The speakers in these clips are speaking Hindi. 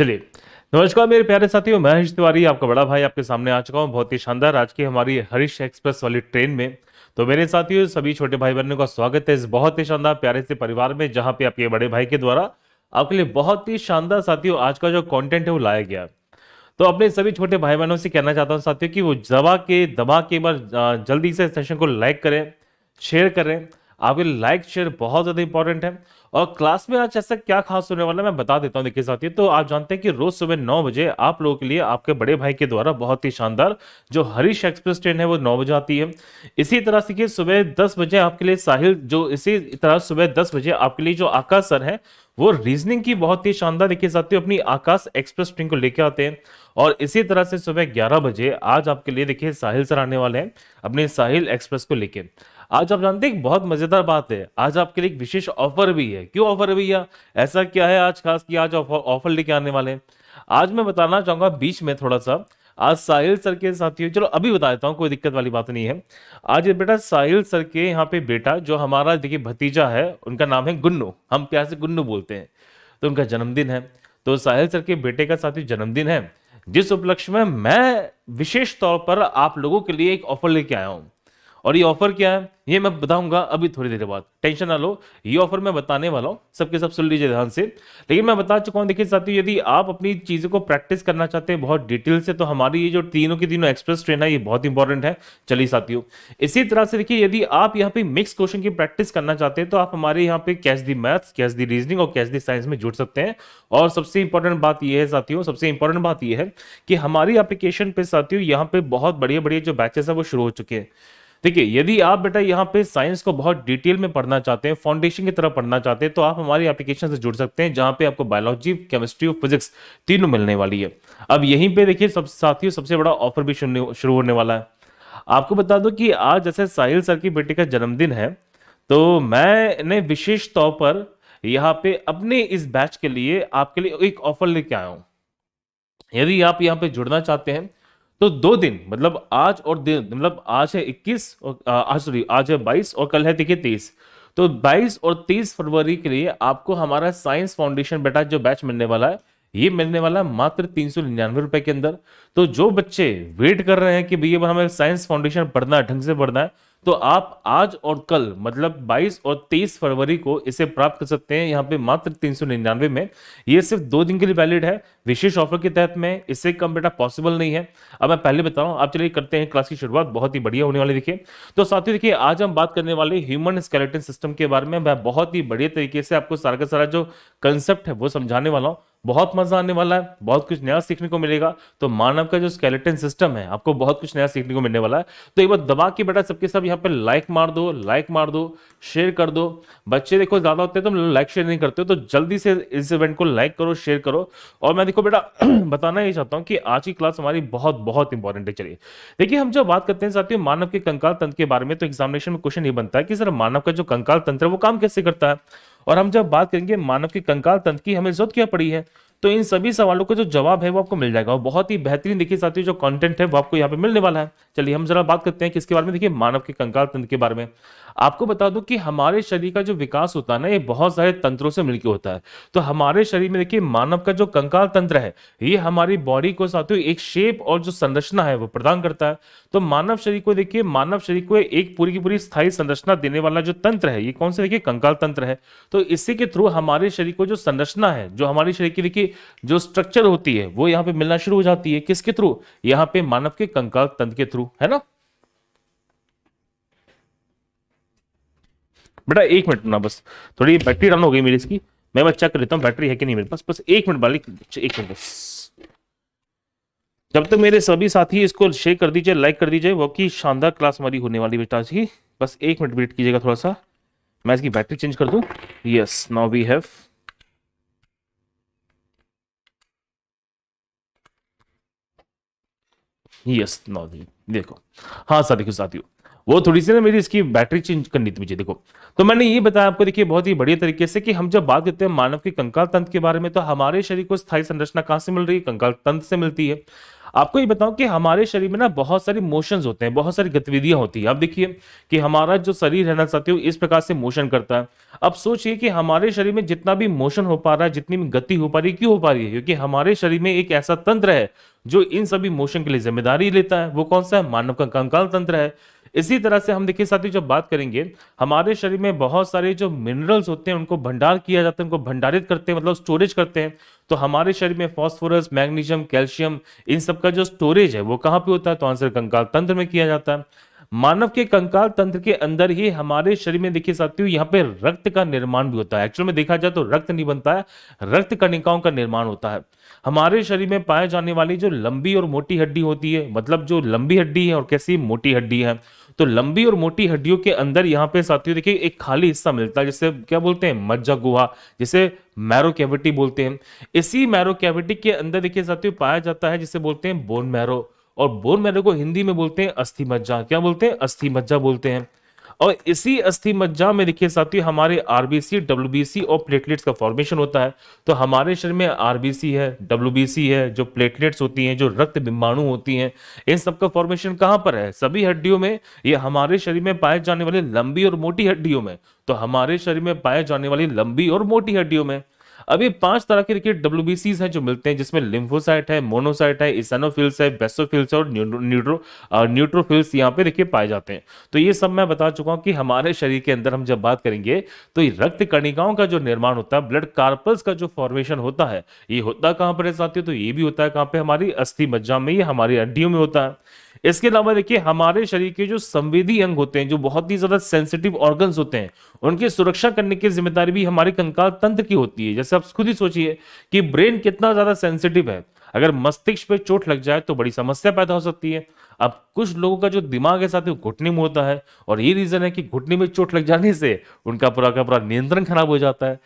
चलिए नमस्कार मेरे प्यारे साथियों मैं हरीश तिवारी आपका बड़ा भाई आपके सामने आ चुका हूँ बहुत ही शानदार आज की हमारी हरीश एक्सप्रेस वाली ट्रेन में तो मेरे साथियों सभी छोटे भाई बहनों का स्वागत है इस बहुत ही शानदार प्यारे से परिवार में जहाँ पे आपके बड़े भाई के द्वारा आपके लिए बहुत ही शानदार साथियों आज का जो कॉन्टेंट है वो लाया गया तो अपने सभी छोटे भाई बहनों से कहना चाहता हूँ साथियों की वो दबा के दबा के बार जल्दी से सेशन को लाइक करें शेयर करें आपके लाइक शेयर बहुत ज़्यादा इंपॉर्टेंट है और क्लास में आज ऐसा क्या खास होने वाला है मैं बता देता हूँ देखिए साथियों तो आप जानते हैं कि रोज सुबह नौ बजे आप लोगों के लिए आपके बड़े भाई के द्वारा बहुत ही शानदार जो हरीश एक्सप्रेस ट्रेन है वो नौ बजे आती है इसी तरह से सुबह दस बजे आपके लिए साहिल जो इसी तरह सुबह दस बजे आपके लिए जो आकाश सर है वो रीजनिंग की बहुत ही शानदार देखिए साथियों अपनी आकाश एक्सप्रेस ट्रेन को लेके आते हैं और इसी तरह से सुबह 11 बजे आज आपके लिए देखिए साहिल सर आने वाले हैं अपने साहिल एक्सप्रेस को लेके आज आप जानते हैं बहुत मजेदार बात है आज आपके लिए एक विशेष ऑफर भी है क्यों ऑफर भैया ऐसा क्या है आज खास कि आज ऑफर लेके आने वाले हैं आज मैं बताना चाहूंगा बीच में थोड़ा सा आज साहिल सर के साथियों चलो अभी बता देता हूँ कोई दिक्कत वाली बात नहीं है आज बेटा साहिल सर के यहाँ पे बेटा जो हमारा देखिए भतीजा है उनका नाम है गुन्नू हम प्यार से गुन्नू बोलते हैं तो उनका जन्मदिन है तो साहिल सर के बेटे का साथी जन्मदिन है जिस उपलक्ष्य में मैं विशेष तौर पर आप लोगों के लिए एक ऑफर लेके आया हूँ और ये ऑफर क्या है ये मैं बताऊंगा अभी थोड़ी देर बाद टेंशन ना लो ये ऑफर मैं बताने वाला हूँ सबके सब सुन लीजिए ध्यान से लेकिन मैं बता चुका हूँ देखिए साथियों यदि आप अपनी चीज़ों को प्रैक्टिस करना चाहते हैं बहुत डिटेल से तो हमारी ये जो तीनों की तीनों एक्सप्रेस ट्रेन है ये बहुत इंपॉर्टेंट है चलिए साथियों इसी तरह से देखिए यदि आप यहाँ पे मिक्स क्वेश्चन की प्रैक्टिस करना चाहते हैं तो आप हमारे यहाँ पे catch the maths catch the reasoning और कैच दी साइंस में जुड़ सकते हैं और सबसे इंपॉर्टेंट बात यह है साथियों सबसे इंपॉर्टेंट बात यह है कि हमारी एप्लीकेशन पे साथियों यहाँ पे बहुत बढ़िया बढ़िया जो बैचेस है वो शुरू हो चुके हैं देखिए यदि आप बेटा यहाँ पे साइंस को बहुत डिटेल में पढ़ना चाहते हैं फाउंडेशन की तरह पढ़ना चाहते हैं तो आप हमारी एप्लीकेशन से जुड़ सकते हैं जहां पे आपको बायोलॉजी केमिस्ट्री और फिजिक्स तीनों मिलने वाली है अब यहीं पे देखिए सब साथियों सबसे बड़ा ऑफर भी शुरू होने वाला है आपको बता दो कि आज जैसे साहिल सर की बेटे का जन्मदिन है तो मैंने विशेष तौर पर यहाँ पे अपने इस बैच के लिए आपके लिए एक ऑफर लेके आया हूँ यदि आप यहाँ पे जुड़ना चाहते हैं तो दो दिन मतलब आज और दिन मतलब आज है इक्कीस और आज सॉरी आज है बाईस और कल है देखिए तेईस तो 22 और 30 फरवरी के लिए आपको हमारा साइंस फाउंडेशन बेटा जो बैच मिलने वाला है ये मिलने वाला है मात्र तीन सौ निन्यानवे रुपए के अंदर तो जो बच्चे वेट कर रहे हैं कि भैया हमें साइंस फाउंडेशन पढ़ना है ढंग से पढ़ना है तो आप आज और कल मतलब 22 और 23 फरवरी को इसे प्राप्त कर सकते हैं यहाँ पे मात्र तीन में ये सिर्फ दो दिन के लिए वैलिड है विशेष ऑफर के तहत में इससे कम बेटा पॉसिबल नहीं है अब मैं पहले बता रहा हूँ आप चलिए करते हैं क्लास की शुरुआत बहुत ही बढ़िया होने वाली देखिए तो साथ देखिए आज हम बात करने वाले ह्यूमन स्केलेटन सिस्टम के बारे में मैं बहुत ही बढ़िया तरीके से आपको सारा का सारा जो कंसेप्ट है वो समझाने वाला हूँ बहुत मजा आने वाला है बहुत कुछ नया सीखने को मिलेगा तो मानव का जो स्केलेटन सिस्टम है आपको बहुत कुछ नया सीखने को मिलने वाला है तो एक बार दबा के बेटा सबके सब यहाँ पे लाइक मार दो लाइक मार दो शेयर कर दो बच्चे देखो ज्यादा होते हैं तो लाइक मतलब शेयर नहीं करते हो तो जल्दी से इस इवेंट को लाइक करो शेयर करो और मैं देखो बेटा बताना ये चाहता हूँ कि आज की क्लास हमारी बहुत बहुत इंपॉर्टेंट है चलिए देखिए हम जब बात करते हैं साथियों मानव के कंकाल तंत्र के बारे में तो एग्जामिनेशन में क्वेश्चन ये बनता है कि सर मानव का जो कंकाल तंत्र है वो काम कैसे करता है और हम जब बात करेंगे मानव के कंकाल तंत्र की हमें जरूरत क्या पड़ी है तो इन सभी सवालों का जो जवाब है वो आपको मिल जाएगा और बहुत ही बेहतरीन देखिए साथियों जो कंटेंट है वो आपको यहाँ पे मिलने वाला है चलिए हम जरा बात करते हैं किसके बारे में देखिए मानव के कंकाल तंत्र के बारे में आपको बता दूं कि हमारे शरीर का जो विकास होता है ना ये बहुत सारे तंत्रों से मिलकर होता है तो हमारे शरीर में देखिए मानव का जो कंकाल तंत्र है ये हमारी बॉडी को साथ ही एक शेप और जो संरचना है वो प्रदान करता है तो मानव शरीर को देखिए मानव शरीर को एक पूरी की पूरी स्थायी संरचना देने वाला जो तंत्र है ये कौन सा देखिए कंकाल तंत्र है तो इसी के थ्रू हमारे शरीर को जो संरचना है जो हमारे शरीर की देखिए जो स्ट्रक्चर होती है वो यहाँ पे मिलना शुरू हो जाती है किसके थ्रू यहाँ पे मानव के कंकाल तंत्र के थ्रू है ना बेटा एक मिनट ना बस थोड़ी बैटरी डाउन हो गई मेरी इसकी मैं बस चेक कर लेता हूँ बैटरी है कि नहीं मेरे पास बस एक मिनट वाली अच्छा, एक मिनट बस जब तक मेरे सभी साथी इसको शेयर कर दीजिए लाइक कर दीजिए की शानदार क्लास हमारी होने वाली बेटा आज की बस एक मिनट वेट कीजिएगा थोड़ा सा मैं इसकी बैटरी चेंज कर दूँ yes now we have yes now देखो हाँ साथियों साथियों वो थोड़ी सी ना मेरी इसकी बैटरी चेंज करनी थी मुझे देखो तो मैंने ये बताया आपको देखिए बहुत ही बढ़िया तरीके से कि हम जब बात करते हैं मानव के कंकाल तंत्र के बारे में तो हमारे शरीर को स्थायी संरचना कहाँ से मिल रही है कंकाल तंत्र से मिलती है आपको ये बताऊं कि हमारे शरीर में ना बहुत सारे मोशंस होते हैं बहुत सारी गतिविधियां होती है आप देखिए कि हमारा जो शरीर है ना साथियों इस प्रकार से मोशन करता है अब सोचिए कि हमारे शरीर में जितना भी मोशन हो पा रहा है जितनी भी गति हो पा रही है क्यों हो पा रही है क्योंकि हमारे शरीर में एक ऐसा तंत्र है जो इन सभी मोशन के लिए जिम्मेदारी लेता है वो कौन सा है मानव का कंकाल तंत्र है इसी तरह से हम देखिए साथी जब बात करेंगे हमारे शरीर में बहुत सारे जो मिनरल्स होते हैं उनको भंडार किया जाता है उनको भंडारित करते हैं मतलब स्टोरेज करते हैं तो हमारे शरीर में फॉस्फोरस मैग्नीशियम कैल्शियम इन सब का जो स्टोरेज है वो कहाँ पे होता है तो आंसर कंकाल तंत्र में किया जाता है मानव के कंकाल तंत्र के अंदर ही हमारे शरीर में देखिए साथियों यहाँ पे रक्त का निर्माण भी होता है एक्चुअल में देखा जाए तो रक्त नहीं बनता है रक्त कणिकाओं का निर्माण होता है हमारे शरीर में पाए जाने वाली जो लंबी और मोटी हड्डी होती है मतलब जो लंबी हड्डी है और कैसी मोटी हड्डी है तो लंबी और मोटी हड्डियों के अंदर यहाँ पे साथियों देखिए एक खाली हिस्सा मिलता है जिसे क्या बोलते हैं मज्जा गुहा जिसे मैरो कैविटी बोलते हैं इसी मैरो कैविटी के अंदर देखिए साथियों पाया जाता है जिसे बोलते हैं बोन मैरो और बोन मैरो को हिंदी में बोलते हैं अस्थि मज्जा क्या बोलते हैं अस्थि मज्जा बोलते हैं और इसी अस्थि मज्जा में देखिए साथियों हमारे आरबीसी डब्ल्यूबीसी और प्लेटलेट्स का फॉर्मेशन होता है तो हमारे शरीर में आरबीसी है डब्ल्यूबीसी है जो प्लेटलेट्स होती हैं जो रक्त बिम्बाणु होती हैं इन सब का फॉर्मेशन कहाँ पर है सभी हड्डियों में ये हमारे शरीर में पाए जाने वाली लंबी और मोटी हड्डियों में तो हमारे शरीर में पाए जाने वाली लंबी और मोटी हड्डियों में अभी पांच तरह के देखिए डब्ल्यू हैं जो मिलते हैं जिसमें लिम्फोसाइट है मोनोसाइट है इसानोफिल्स है बेसोफिल्स और न्यूट्रो न्यूट्रोफिल्स यहाँ पे देखिए पाए जाते हैं तो ये सब मैं बता चुका हूँ कि हमारे शरीर के अंदर हम जब बात करेंगे तो ये रक्त कणिकाओं का जो निर्माण होता है ब्लड कार्पल्स का जो फॉर्मेशन होता है ये होता कहाँ पर साथियों तो ये भी होता है कहाँ पे हमारी अस्थि मज्जा में ये हमारी हड्डियों में होता है इसके अलावा देखिए हमारे शरीर के जो संवेदी अंग होते हैं जो बहुत ही ज्यादा सेंसिटिव ऑर्गन होते हैं उनकी सुरक्षा करने की जिम्मेदारी भी हमारे कंकाल तंत्र की होती है जैसे आप खुद ही सोचिए कि ब्रेन कितना ज्यादा सेंसिटिव है अगर मस्तिष्क पे चोट लग जाए तो बड़ी समस्या पैदा हो सकती है अब कुछ लोगों का जो दिमाग है साथ घुटने में होता है और ये रीजन है कि घुटने में चोट लग जाने से उनका पूरा का पूरा नियंत्रण खराब हो जाता है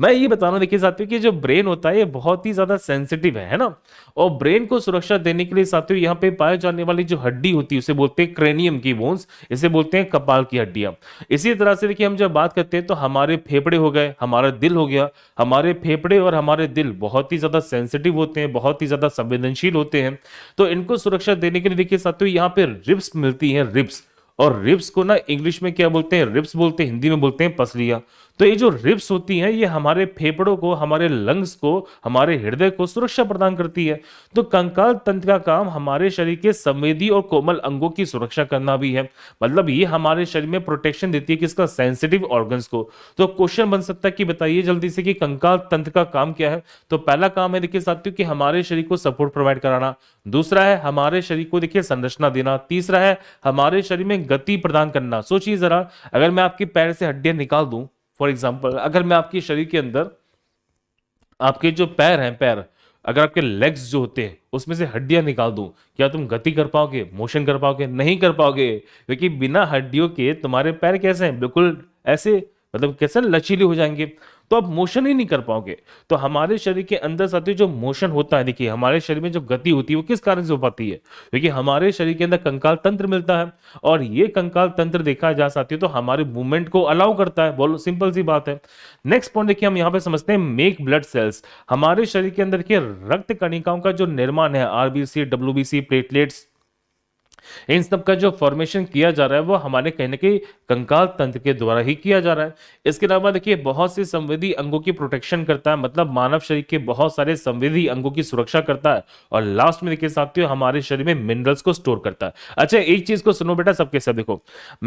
मैं ये बताना देखिए साथियों कि जो ब्रेन होता है ये बहुत ही ज्यादा सेंसिटिव है, है ना और ब्रेन को सुरक्षा देने के लिए साथियों यहाँ पे पाए जाने वाली जो हड्डी होती है उसे बोलते हैं क्रेनियम की बोन्स इसे बोलते हैं कपाल की हड्डियां इसी तरह से देखिए हम जब बात करते हैं तो हमारे फेफड़े हो गए हमारा दिल हो गया हमारे फेफड़े और हमारे दिल बहुत ही ज्यादा सेंसिटिव होते हैं बहुत ही ज्यादा संवेदनशील होते हैं तो इनको सुरक्षा देने के लिए देखिए साथियों यहाँ पे रिप्स मिलती है रिप्स और रिप्स को ना इंग्लिश में क्या बोलते हैं रिप्स बोलते हैं हिंदी में बोलते हैं पसलिया तो ये जो रिब्स होती हैं ये हमारे फेफड़ों को हमारे लंग्स को हमारे हृदय को सुरक्षा प्रदान करती है तो कंकाल तंत्र का काम हमारे शरीर के संवेदी और कोमल अंगों की सुरक्षा करना भी है मतलब ये हमारे शरीर में प्रोटेक्शन देती है किसका सेंसिटिव ऑर्गन्स को तो क्वेश्चन बन सकता है कि बताइए जल्दी से कि कंकाल तंत्र का काम क्या है तो पहला काम है देखिए साथियों कि हमारे शरीर को सपोर्ट प्रोवाइड कराना दूसरा है हमारे शरीर को देखिए संरचना देना तीसरा है हमारे शरीर में गति प्रदान करना सोचिए जरा अगर मैं आपके पैर से हड्डियां निकाल दूं फॉर एग्जाम्पल अगर मैं आपके शरीर के अंदर आपके जो पैर हैं पैर अगर आपके लेग्स जो होते हैं उसमें से हड्डियां निकाल दूं क्या तुम गति कर पाओगे मोशन कर पाओगे नहीं कर पाओगे क्योंकि बिना हड्डियों के तुम्हारे पैर कैसे हैं बिल्कुल ऐसे मतलब कैसे लचीले हो जाएंगे तो आप मोशन ही नहीं कर पाओगे तो हमारे शरीर के अंदर साथ जो मोशन होता है देखिए हमारे शरीर में जो गति होती है वो किस कारण से हो पाती है क्योंकि हमारे शरीर के अंदर कंकाल तंत्र मिलता है और ये कंकाल तंत्र देखा जा सकती है तो हमारे मूवमेंट को अलाउ करता है बोलो सिंपल सी बात है नेक्स्ट पॉइंट देखिए हम यहाँ पे समझते हैं मेक ब्लड सेल्स हमारे शरीर के अंदर के रक्त कणिकाओं का जो निर्माण है आरबीसी डब्ल्यू प्लेटलेट्स इन सब का जो फॉर्मेशन किया जा रहा है वो हमारे कहने के कंकाल तंत्र के द्वारा ही किया जा रहा है इसके अलावा देखिए बहुत से संवेदी अंगों की प्रोटेक्शन करता है मतलब मानव शरीर के बहुत सारे संवेदी अंगों की सुरक्षा करता है और लास्ट में देखिए साथियों हमारे शरीर में मिनरल्स को स्टोर करता है अच्छा एक चीज को सुनो बेटा सबके सब देखो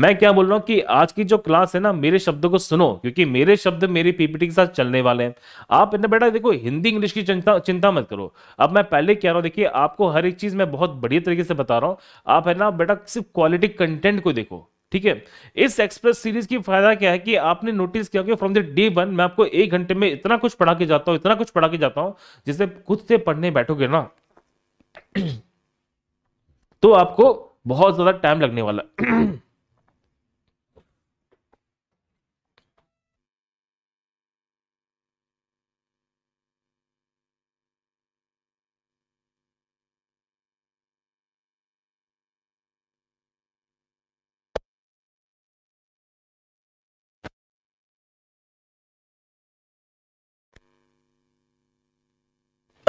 मैं क्या बोल रहा हूँ कि आज की जो क्लास है ना मेरे शब्दों को सुनो क्योंकि मेरे शब्द मेरी पीपीटी के साथ चलने वाले हैं आप इतना बेटा देखो हिंदी इंग्लिश की चिंता चिंता मत करो अब मैं पहले कह रहा हूँ देखिए आपको हर एक चीज मैं बहुत बढ़िया तरीके से बता रहा हूँ आप है ना बेटा सिर्फ क्वालिटी कंटेंट को देखो ठीक है इस एक्सप्रेस सीरीज की फायदा क्या है कि आपने नोटिस किया कि फ्रॉम द डे वन मैं आपको एक घंटे में इतना कुछ पढ़ा के जाता हूं इतना कुछ पढ़ा के जाता हूं जिसे खुद से पढ़ने बैठोगे ना तो आपको बहुत ज्यादा टाइम लगने वाला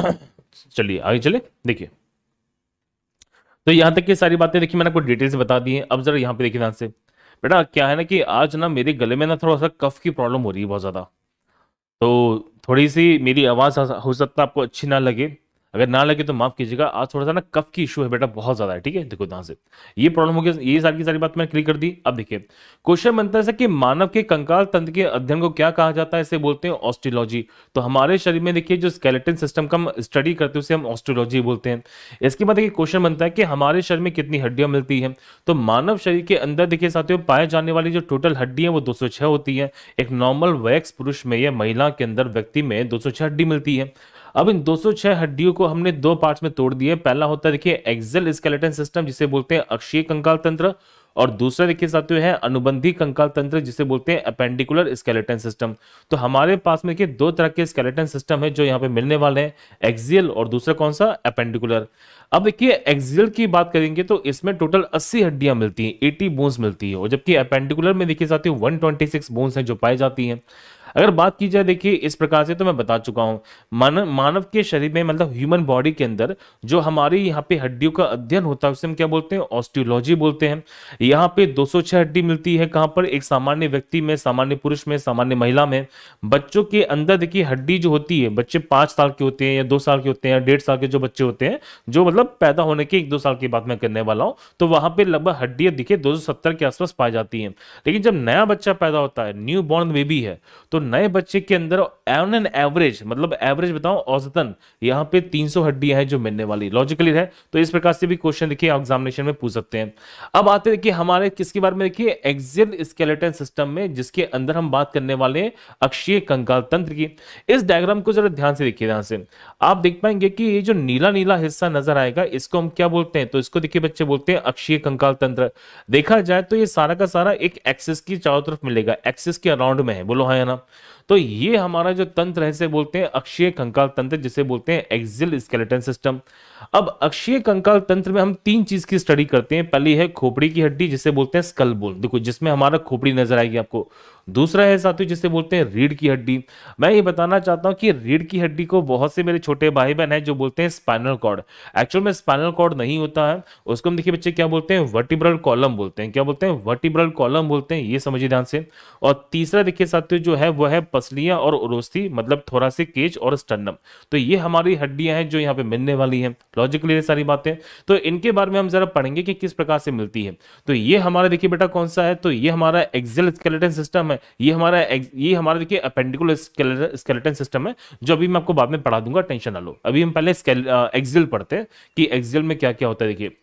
चलिए आगे चले देखिए तो यहाँ तक की सारी बातें देखिए मैंने आपको डिटेल से बता दी है अब जरा यहाँ पे देखिए ध्यान से बेटा क्या है ना कि आज ना मेरे गले में ना थोड़ा सा कफ की प्रॉब्लम हो रही है बहुत ज़्यादा तो थोड़ी सी मेरी आवाज़ हो सकता है आपको अच्छी ना लगे अगर ना लगे तो माफ कीजिएगा आज थोड़ा सा ना कफ की इशू है बेटा बहुत ज्यादा है ठीक है देखो यहाँ से ये प्रॉब्लम हो गया ये सारी की सारी बात मैंने क्लियर कर दी अब देखिए क्वेश्चन बनता है कि मानव के कंकाल तंत्र के अध्ययन को क्या कहा जाता है इसे बोलते हैं ऑस्ट्रोलॉजी तो हमारे शरीर में देखिए जो स्केलेटन सिस्टम का हम स्टडी करते हैं उसे हम ऑस्ट्रोलॉजी बोलते हैं इसके बाद देखिए क्वेश्चन बनता है कि हमारे शरीर में कितनी हड्डियां मिलती है तो मानव शरीर के अंदर देखिए साथियों पाए जाने वाली जो टोटल हड्डी है वो दो होती है एक नॉर्मल वैक्स पुरुष में या महिला के अंदर व्यक्ति में दो हड्डी मिलती है अब इन 206 हड्डियों को हमने दो पार्ट्स में तोड़ दिए पहला होता है देखिए एक्सल स्केलेटन सिस्टम जिसे बोलते हैं अक्षीय कंकाल तंत्र और दूसरा देखिए साथियों है अनुबंधी कंकाल तंत्र जिसे बोलते हैं अपेंडिकुलर स्केलेटन सिस्टम तो हमारे पास में देखिए दो तरह के स्केलेटन सिस्टम है जो यहाँ पे मिलने वाले हैं एक्सियल और दूसरा कौन सा अपेंडिकुलर अब देखिए एक्सियल की बात करेंगे तो इसमें टोटल 80 हड्डियां मिलती हैं 80 बोन्स मिलती है और जबकि अपेंडिकुलर में देखिए साथियों 126 बोन्स हैं जो पाई जाती हैं अगर बात की जाए देखिए इस प्रकार से तो मैं बता चुका हूँ मानव मानव के शरीर में मतलब ह्यूमन बॉडी के अंदर जो हमारी यहाँ पे हड्डियों का अध्ययन होता है उसे हम क्या बोलते हैं ऑस्टियोलॉजी बोलते हैं यहाँ पे 206 हड्डी मिलती है कहाँ पर एक सामान्य व्यक्ति में सामान्य पुरुष में सामान्य महिला में बच्चों के अंदर देखिए हड्डी जो होती है बच्चे पाँच साल के होते हैं या दो साल के होते हैं या डेढ़ साल के जो बच्चे होते हैं जो मतलब पैदा होने के एक दो साल की बात मैं करने वाला हूँ तो वहाँ पे लगभग हड्डियाँ दिखे दो के आसपास पाई जाती है लेकिन जब नया बच्चा पैदा होता है न्यू बॉर्न बेबी है तो नए बच्चे के अंदर एन एन एवरेज मतलब एवरेज बताओ औसतन यहाँ पे 300 हड्डियां हैं जो मिलने वाली लॉजिकली है तो इस प्रकार से भी क्वेश्चन देखिए एग्जामिनेशन में पूछ सकते हैं अब आते हैं देखिए हमारे किसके बारे में देखिए एक्सियल स्केलेटन सिस्टम में जिसके अंदर हम बात करने वाले अक्षीय कंकाल तंत्र की इस डायग्राम को जरा ध्यान से देखिए ध्यान से आप देख पाएंगे कि ये जो नीला नीला हिस्सा नजर आएगा इसको हम क्या बोलते हैं तो इसको देखिए बच्चे बोलते हैं अक्षीय कंकाल तंत्र देखा जाए तो ये सारा का सारा एक एक्सिस की चारों तरफ मिलेगा एक्सिस के अराउंड में है बोलो हाँ ना तो ये हमारा जो तंत्र है बोलते हैं अक्षीय कंकाल तंत्र जिसे बोलते हैं एक्सिल स्केलेटन सिस्टम अब अक्षीय कंकाल तंत्र में हम तीन चीज की स्टडी करते हैं पहली है खोपड़ी की हड्डी जिसे बोलते हैं स्कल बोन देखो जिसमें हमारा खोपड़ी नजर आएगी आपको दूसरा है साथियों जिसे बोलते हैं रीढ़ की हड्डी मैं ये बताना चाहता हूँ कि रीढ़ की हड्डी को बहुत से मेरे छोटे भाई बहन है जो बोलते हैं स्पाइनल कॉर्ड एक्चुअल में स्पाइनल कॉर्ड नहीं होता है उसको हम देखिए बच्चे क्या बोलते हैं वर्टिब्रल कॉलम बोलते हैं क्या बोलते हैं वर्टिब्रल कॉलम बोलते हैं ये समझिए ध्यान से और तीसरा देखिए साथियों जो है वह है पसलियां और उरोस्थी मतलब थोड़ा से केच और स्टनम तो ये हमारी हड्डियां हैं जो यहाँ पे मिलने वाली हैं लॉजिकली ये सारी बातें तो इनके बारे में हम जरा पढ़ेंगे कि किस प्रकार से मिलती है तो ये हमारा देखिए बेटा कौन सा है तो ये हमारा एक्सेल स्केलेटन सिस्टम है ये हमारा ये हमारा देखिए अपेंडिकुलर स्केलेटन सिस्टम है जो अभी मैं आपको बाद में पढ़ा दूंगा टेंशन ना लो अभी हम पहले एक्सिल पढ़ते हैं कि एक्सिल में क्या क्या होता है देखिए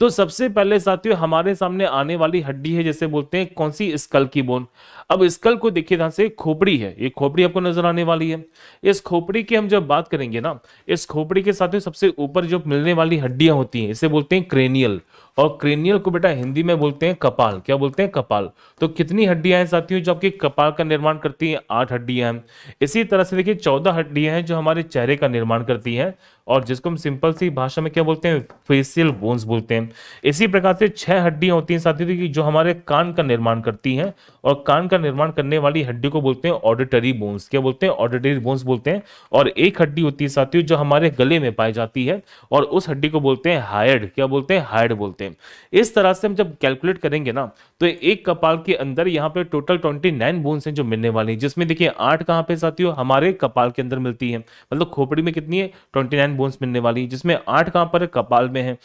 तो सबसे पहले साथियों हमारे सामने आने वाली हड्डी है जैसे बोलते हैं कौन सी स्कल की बोन अब स्कल को देखिए ध्यान से खोपड़ी है ये खोपड़ी आपको नजर आने वाली है इस खोपड़ी की हम जब बात करेंगे ना इस खोपड़ी के साथ सबसे ऊपर जो मिलने वाली हड्डियां होती हैं इसे बोलते हैं क्रेनियल और क्रेनियल को बेटा हिंदी में बोलते हैं कपाल क्या बोलते हैं कपाल तो कितनी हड्डियां हैं साथियों जो आपके कपाल का निर्माण करती हैं आठ हड्डियां हैं इसी तरह से देखिए चौदह हड्डियां हैं जो हमारे चेहरे का निर्माण करती हैं और जिसको हम सिंपल सी भाषा में क्या बोलते हैं फेसियल बोन्स बोलते हैं इसी प्रकार से छह हड्डियां होती हैं साथियों की जो हमारे कान का निर्माण करती हैं और कान का निर्माण करने वाली हड्डी को बोलते हैं ऑडिटरी बोन्स क्या बोलते हैं ऑडिटरी बोन्स बोलते हैं और एक हड्डी होती है साथियों जो हमारे गले में पाई जाती है और उस हड्डी को बोलते हैं हायर्ड क्या बोलते हैं हायर्ड बोलते हैं इस तरह से हम जब कैलकुलेट करेंगे ना तो एक कपाल के अंदर यहाँ पे टोटल ट्वेंटी नाइन बोन्स हैं जो मिलने वाली हैं जिसमें देखिए आठ कहाँ पे साथियों हमारे कपाल के अंदर मिलती है मतलब खोपड़ी में कितनी है ट्वेंटी नाइन एंड बोन्स मिलने वाली जिसमें आठ कहां पर है कपाल में है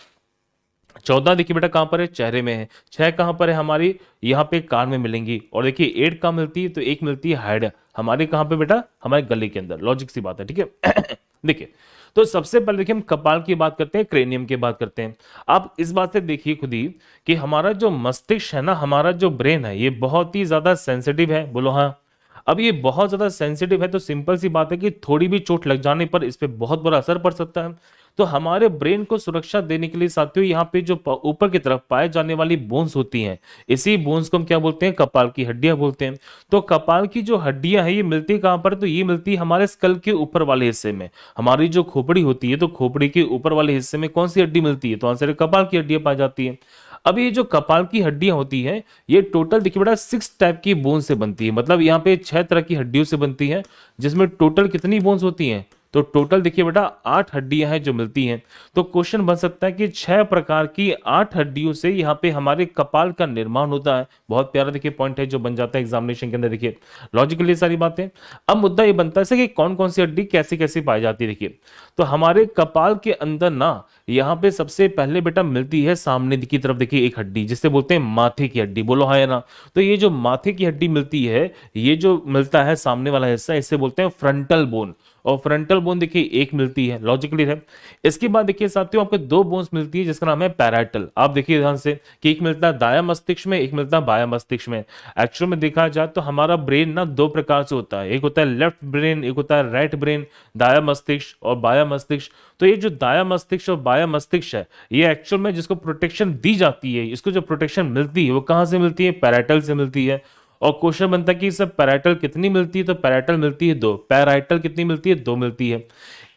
चौदह देखिए बेटा कहां पर है चेहरे में है छह कहां पर है हमारी यहाँ पे कान में मिलेंगी और देखिए एट कहां मिलती है तो एक मिलती है हाइड हमारे कहां पे बेटा हमारे गले के अंदर लॉजिक सी बात है ठीक है देखिए तो सबसे पहले देखिए हम कपाल की बात करते हैं क्रेनियम की बात करते हैं आप इस बात से देखिए खुद ही कि हमारा जो मस्तिष्क है ना हमारा जो ब्रेन है ये बहुत ही ज्यादा सेंसिटिव है बोलो हाँ अब ये बहुत ज़्यादा सेंसिटिव है तो सिंपल सी बात है कि थोड़ी भी चोट लग जाने पर इस पर बहुत बुरा असर पड़ सकता है तो हमारे ब्रेन को सुरक्षा देने के लिए साथियों यहाँ पे जो ऊपर की तरफ पाए जाने वाली बोन्स होती हैं इसी बोन्स को हम क्या बोलते हैं कपाल की हड्डियां बोलते हैं तो कपाल की जो हड्डियां हैं ये मिलती कहाँ पर तो ये मिलती है हमारे स्कल के ऊपर वाले हिस्से में हमारी जो खोपड़ी होती है तो खोपड़ी के ऊपर वाले हिस्से में कौन सी हड्डी मिलती है तो आंसर कपाल की हड्डियां पाई जाती है अब ये जो कपाल की हड्डियां होती हैं ये टोटल देखिए बेटा सिक्स टाइप की बोन्स से बनती है मतलब यहाँ पे छह तरह की हड्डियों से बनती है जिसमें टोटल कितनी बोन्स होती हैं तो टोटल देखिए बेटा आठ हड्डियां हैं जो मिलती हैं तो क्वेश्चन बन सकता है कि छह प्रकार की आठ हड्डियों से यहाँ पे हमारे कपाल का निर्माण होता है बहुत प्यारा देखिए पॉइंट है जो बन जाता है एग्जामिनेशन के अंदर देखिए लॉजिकली सारी बातें अब मुद्दा ये बनता है कि कौन कौन सी हड्डी कैसे कैसे पाई जाती है देखिए तो हमारे कपाल के अंदर ना यहाँ पे सबसे पहले बेटा मिलती है सामने की तरफ देखिए एक हड्डी जिसे बोलते हैं माथे की हड्डी बोलो हाँ ना तो ये जो माथे की हड्डी मिलती है ये जो मिलता है सामने वाला हिस्सा इसे बोलते हैं फ्रंटल बोन और फ्रंटल बोन देखिए एक मिलती है लॉजिकली है इसके बाद देखिए साथियों आपको दो बोन्स मिलती है जिसका नाम है पैराटल आप देखिए ध्यान से कि एक मिलता है दाया मस्तिष्क में एक मिलता है बाया मस्तिष्क में एक्चुअल में देखा जाए तो हमारा ब्रेन ना दो प्रकार से होता है एक होता है लेफ्ट ब्रेन एक होता है राइट ब्रेन दाया मस्तिष्क और बाया मस्तिष्क तो ये जो दाया मस्तिष्क और बाया मस्तिष्क है ये एक्चुअल में जिसको प्रोटेक्शन दी जाती है इसको जो प्रोटेक्शन मिलती है वो कहाँ से मिलती है पैराटल से मिलती है और क्वेश्चन बनता है कि सर पैराइटल कितनी मिलती है तो पैराइटल मिलती है दो पैराइटल कितनी मिलती है दो मिलती है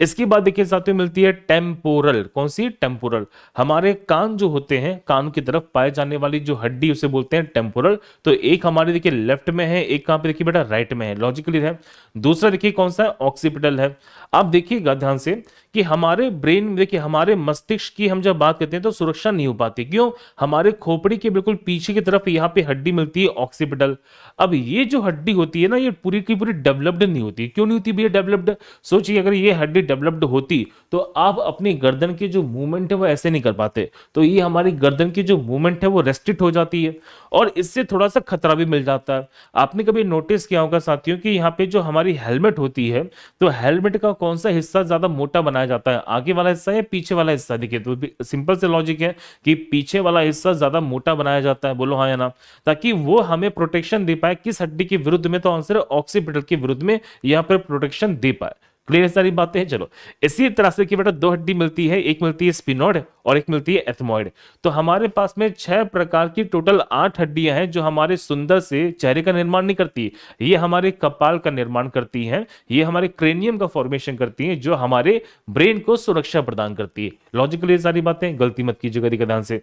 इसके बाद देखिए साथियों मिलती है टेम्पोरल कौन सी टेम्पोरल हमारे कान जो होते हैं कान की तरफ पाए जाने वाली जो हड्डी उसे बोलते हैं टेम्पोरल तो एक हमारे देखिए लेफ्ट में है एक कहां पे देखिए बेटा राइट में है लॉजिकली है दूसरा देखिए कौन सा ऑक्सीपिटल है आप देखिएगा ध्यान से कि हमारे ब्रेन देखिए हमारे मस्तिष्क की हम जब बात करते हैं तो सुरक्षा नहीं हो पाती क्यों हमारे खोपड़ी के बिल्कुल पीछे की तरफ यहाँ पे हड्डी मिलती है ऑक्सीपिटल अब ये जो हड्डी होती है ना ये पूरी की पूरी डेवलप्ड नहीं होती क्यों नहीं होती भैया डेवलप्ड सोचिए अगर ये हड्डी डेवलप्ड होती तो आप अपनी गर्दन की जो मूवमेंट है वो ऐसे नहीं कर पाते तो ये हमारी गर्दन की जो मूवमेंट है वो रेस्ट्रिक्ट हो जाती है और इससे थोड़ा सा खतरा भी मिल जाता है आपने कभी नोटिस किया होगा साथियों की यहाँ पे जो हमारी हेलमेट होती है तो हेलमेट का कौन सा हिस्सा ज्यादा मोटा बनाया जाता है आगे वाला हिस्सा या पीछे वाला हिस्सा देखिए तो सिंपल से लॉजिक है कि पीछे वाला हिस्सा ज्यादा मोटा बनाया जाता है बोलो हाँ या ना ताकि वो हमें प्रोटेक्शन दे पाए किस हड्डी के विरुद्ध में तो आंसर ऑक्सीपिटल के विरुद्ध में यहाँ पर प्रोटेक्शन दे पाए क्लियर सारी बातें चलो इसी तरह से कि बेटा दो हड्डी मिलती है एक मिलती है स्पिनोइड और एक मिलती है एथमोइड तो हमारे पास में छह प्रकार की टोटल आठ हड्डियां हैं जो हमारे सुंदर से चेहरे का निर्माण नहीं करती ये हमारे कपाल का निर्माण करती हैं ये हमारे क्रेनियम का फॉर्मेशन करती हैं जो हमारे ब्रेन को सुरक्षा प्रदान करती है लॉजिकली सारी बातें गलती मत कीजिएगा देखा ध्यान से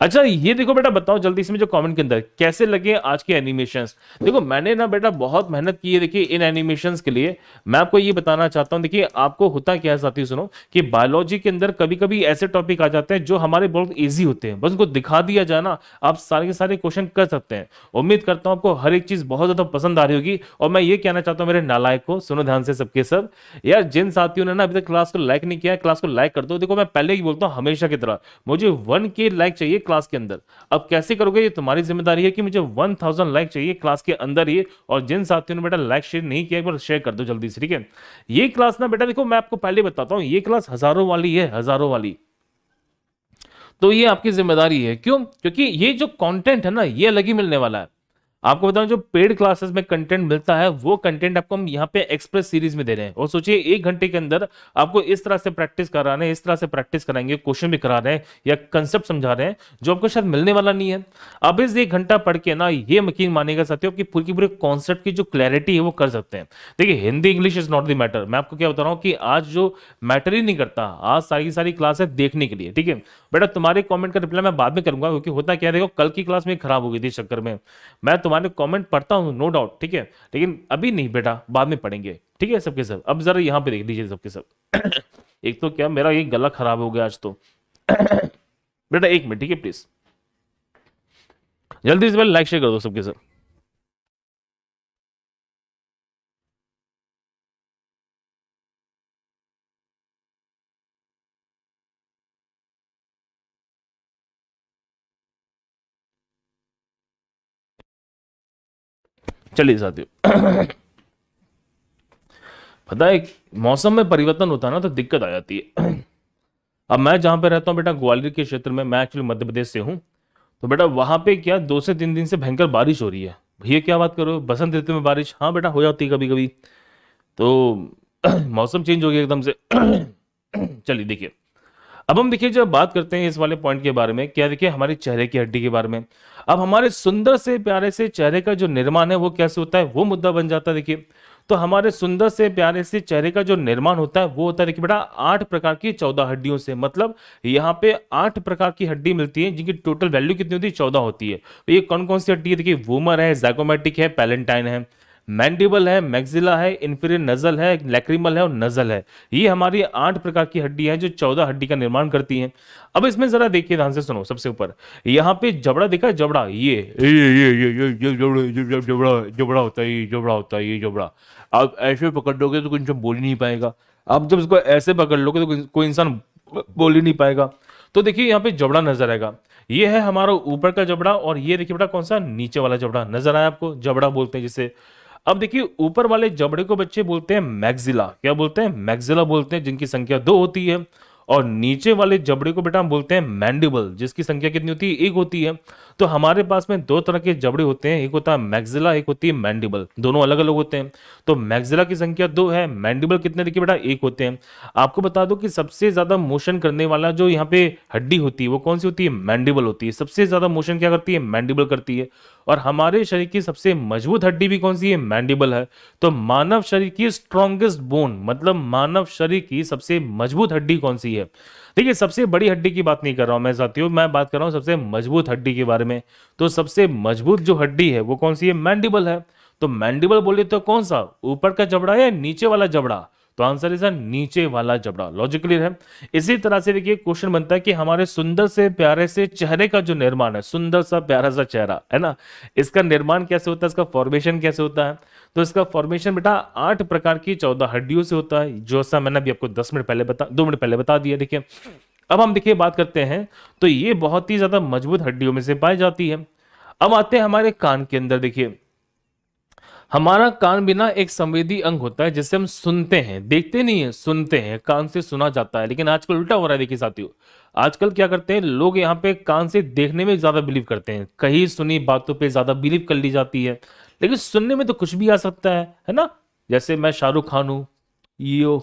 अच्छा ये देखो बेटा बताओ जल्दी इसमें जो कॉमेंट के अंदर कैसे लगे आज के एनिमेशन देखो मैंने ना बेटा बहुत मेहनत की है देखिए इन एनिमेशन के लिए मैं आपको ये बताना करना चाहता हूं देखिए आपको होता क्या है साथी सुनो कि बायोलॉजी के अंदर कभी कभी ऐसे टॉपिक आ जाते हैं जो हमारे बहुत ईजी होते हैं बस उनको दिखा दिया जाए ना आप सारे के सारे क्वेश्चन कर सकते हैं उम्मीद करता हूं आपको हर एक चीज बहुत ज्यादा पसंद आ रही होगी और मैं ये कहना चाहता हूँ मेरे नालायक को सुनो ध्यान से सबके सब यार जिन साथियों ने ना अभी तक क्लास को लाइक नहीं किया क्लास को लाइक कर दो देखो मैं पहले ही बोलता हूँ हमेशा की तरह मुझे वन लाइक चाहिए क्लास के अंदर अब कैसे करोगे ये तुम्हारी जिम्मेदारी है कि मुझे वन लाइक चाहिए क्लास के अंदर ही और जिन साथियों ने बेटा लाइक शेयर नहीं किया एक बार शेयर कर दो जल्दी से ठीक है ये ये क्लास ना बेटा देखो मैं आपको पहले बताता हूं ये क्लास हजारों वाली है हजारों वाली तो ये आपकी जिम्मेदारी है क्यों क्योंकि ये जो कंटेंट है ना ये अलग ही मिलने वाला है आपको बताऊं जो पेड क्लासेस में कंटेंट मिलता है वो कंटेंट आपको हम यहाँ पे एक्सप्रेस सीरीज में दे रहे हैं और सोचिए एक घंटे के अंदर आपको इस तरह से प्रैक्टिस करा रहे हैं इस तरह से प्रैक्टिस कराएंगे क्वेश्चन भी करा रहे हैं या कंसेप्ट समझा रहे हैं जो आपको शायद मिलने वाला नहीं है अब इस एक घंटा पढ़ के ना ये यकीन मानेगा साथियों कि पूरी की पूरे कॉन्सेप्ट की जो क्लैरिटी है वो कर सकते हैं देखिए Hindi English is not the matter मैं आपको क्या बता रहा हूँ कि आज जो मैटर ही नहीं करता आज सारी की सारी क्लास है देखने के लिए ठीक है बेटा तुम्हारे कॉमेंट का रिप्लाई मैं बाद में करूंगा क्योंकि होता क्या देखो कल की क्लास में खराब हो गई थी चक्कर में मैं तुम्हारे कमेंट पढ़ता हूँ नो डाउट ठीक है लेकिन अभी नहीं बेटा बाद में पढ़ेंगे ठीक है सबके सब अब जरा यहाँ पे देख लीजिए सबके सब एक तो क्या मेरा ये गला खराब हो गया आज तो बेटा एक मिनट ठीक है प्लीज जल्दी से पहले लाइक शेयर कर दो सबके सब चलिए साथियों पता है मौसम में परिवर्तन होता है ना तो दिक्कत आ जाती है अब मैं जहाँ पे रहता हूँ बेटा ग्वालियर के क्षेत्र में मैं एक्चुअली मध्य प्रदेश से हूँ तो बेटा वहाँ पे क्या दो से तीन दिन से भयंकर बारिश हो रही है भैया क्या बात करो बसंत ऋतु में बारिश हाँ बेटा हो जाती है कभी कभी तो मौसम चेंज हो गया एकदम से चलिए देखिए अब हम देखिए जब बात करते हैं इस वाले पॉइंट के बारे में क्या देखिए हमारे चेहरे की हड्डी के बारे में अब हमारे सुंदर से प्यारे से चेहरे का जो निर्माण है वो कैसे होता है वो मुद्दा बन जाता है देखिए तो हमारे सुंदर से प्यारे से चेहरे का जो निर्माण होता है वो होता है देखिए बेटा आठ प्रकार की चौदह हड्डियों से मतलब यहाँ पे आठ प्रकार की हड्डी मिलती है जिनकी टोटल वैल्यू कितनी होती है चौदह होती है तो ये कौन कौन सी हड्डी है देखिए वूमर है जैकोमेटिक है पैलेंटाइन है मैंडिबल है मैग्जिला है इन्फीरियर नजल है लैक्रिमल है और नजल है ये हमारी आठ प्रकार की हड्डी है जो चौदह हड्डी का निर्माण करती हैं अब इसमें जरा देखिए ध्यान से सुनो सबसे ऊपर यहाँ पे जबड़ा देखा जबड़ा ये जबड़ा होता है ये जबड़ा होता है ये जबड़ा आप ऐसे पकड़ लोगे तो कोई इंसान बोल ही नहीं पाएगा आप जब इसको ऐसे पकड़ लोगे तो कोई इंसान बोल ही नहीं पाएगा तो देखिए यहाँ पे जबड़ा नजर आएगा ये है हमारा ऊपर का जबड़ा और ये देखिए बेटा कौन सा नीचे वाला जबड़ा नजर आया आपको जबड़ा बोलते हैं जिसे अब देखिए ऊपर वाले जबड़े को बच्चे बोलते हैं मैगजिला क्या बोलते हैं मैग्जिला बोलते हैं जिनकी संख्या दो होती है और नीचे वाले जबड़े को बेटा हम बोलते हैं मैंडिबल जिसकी संख्या कितनी होती है एक होती है तो हमारे पास में दो तरह के जबड़े होते हैं एक होता है मैक्सिला एक होती है मैंडिबल दोनों अलग अलग होते हैं तो मैक्सिला की संख्या दो है मैंडिबल कितने देखिए बेटा एक होते हैं आपको बता दो कि सबसे ज्यादा मोशन करने वाला जो यहाँ पे हड्डी होती है वो कौन सी होती है मैंडिबल होती है सबसे ज्यादा मोशन क्या करती है मैंडिबल करती है और हमारे शरीर की सबसे मजबूत हड्डी भी कौन सी है मैंडिबल है तो मानव शरीर की स्ट्रॉन्गेस्ट बोन मतलब मानव शरीर की सबसे मजबूत हड्डी कौन सी होती है देखिए सबसे बड़ी हड्डी की बात नहीं कर रहा हूं मैं साथियों मैं बात कर रहा हूं सबसे मजबूत हड्डी के बारे में तो सबसे मजबूत जो हड्डी है वो कौन सी है मैंडिबल है तो मैंडिबल बोले तो कौन सा ऊपर का जबड़ा या नीचे वाला जबड़ा तो आंसर इज नीचे वाला जबड़ा लॉजिकली है इसी तरह से देखिए क्वेश्चन बनता है कि हमारे सुंदर से प्यारे से चेहरे का जो निर्माण है सुंदर सा प्यारा सा चेहरा है ना इसका निर्माण कैसे होता है इसका फॉर्मेशन कैसे होता है तो इसका फॉर्मेशन बेटा आठ प्रकार की चौदह हड्डियों से होता है जो सा मैंने अभी आपको दस मिनट पहले बता दो मिनट पहले बता दिया देखिए अब हम देखिए बात करते हैं तो ये बहुत ही ज्यादा मजबूत हड्डियों में से पाई जाती है अब आते हैं हमारे कान के अंदर देखिए हमारा कान बिना एक संवेदी अंग होता है जिससे हम सुनते हैं देखते नहीं है सुनते हैं कान से सुना जाता है लेकिन आजकल उल्टा हो रहा है देखिए साथियों आजकल क्या करते हैं लोग यहाँ पे कान से देखने में ज्यादा बिलीव करते हैं कहीं सुनी बातों पे ज्यादा बिलीव कर ली जाती है लेकिन सुनने में तो कुछ भी आ सकता है है ना जैसे मैं शाहरुख खान हूँ यो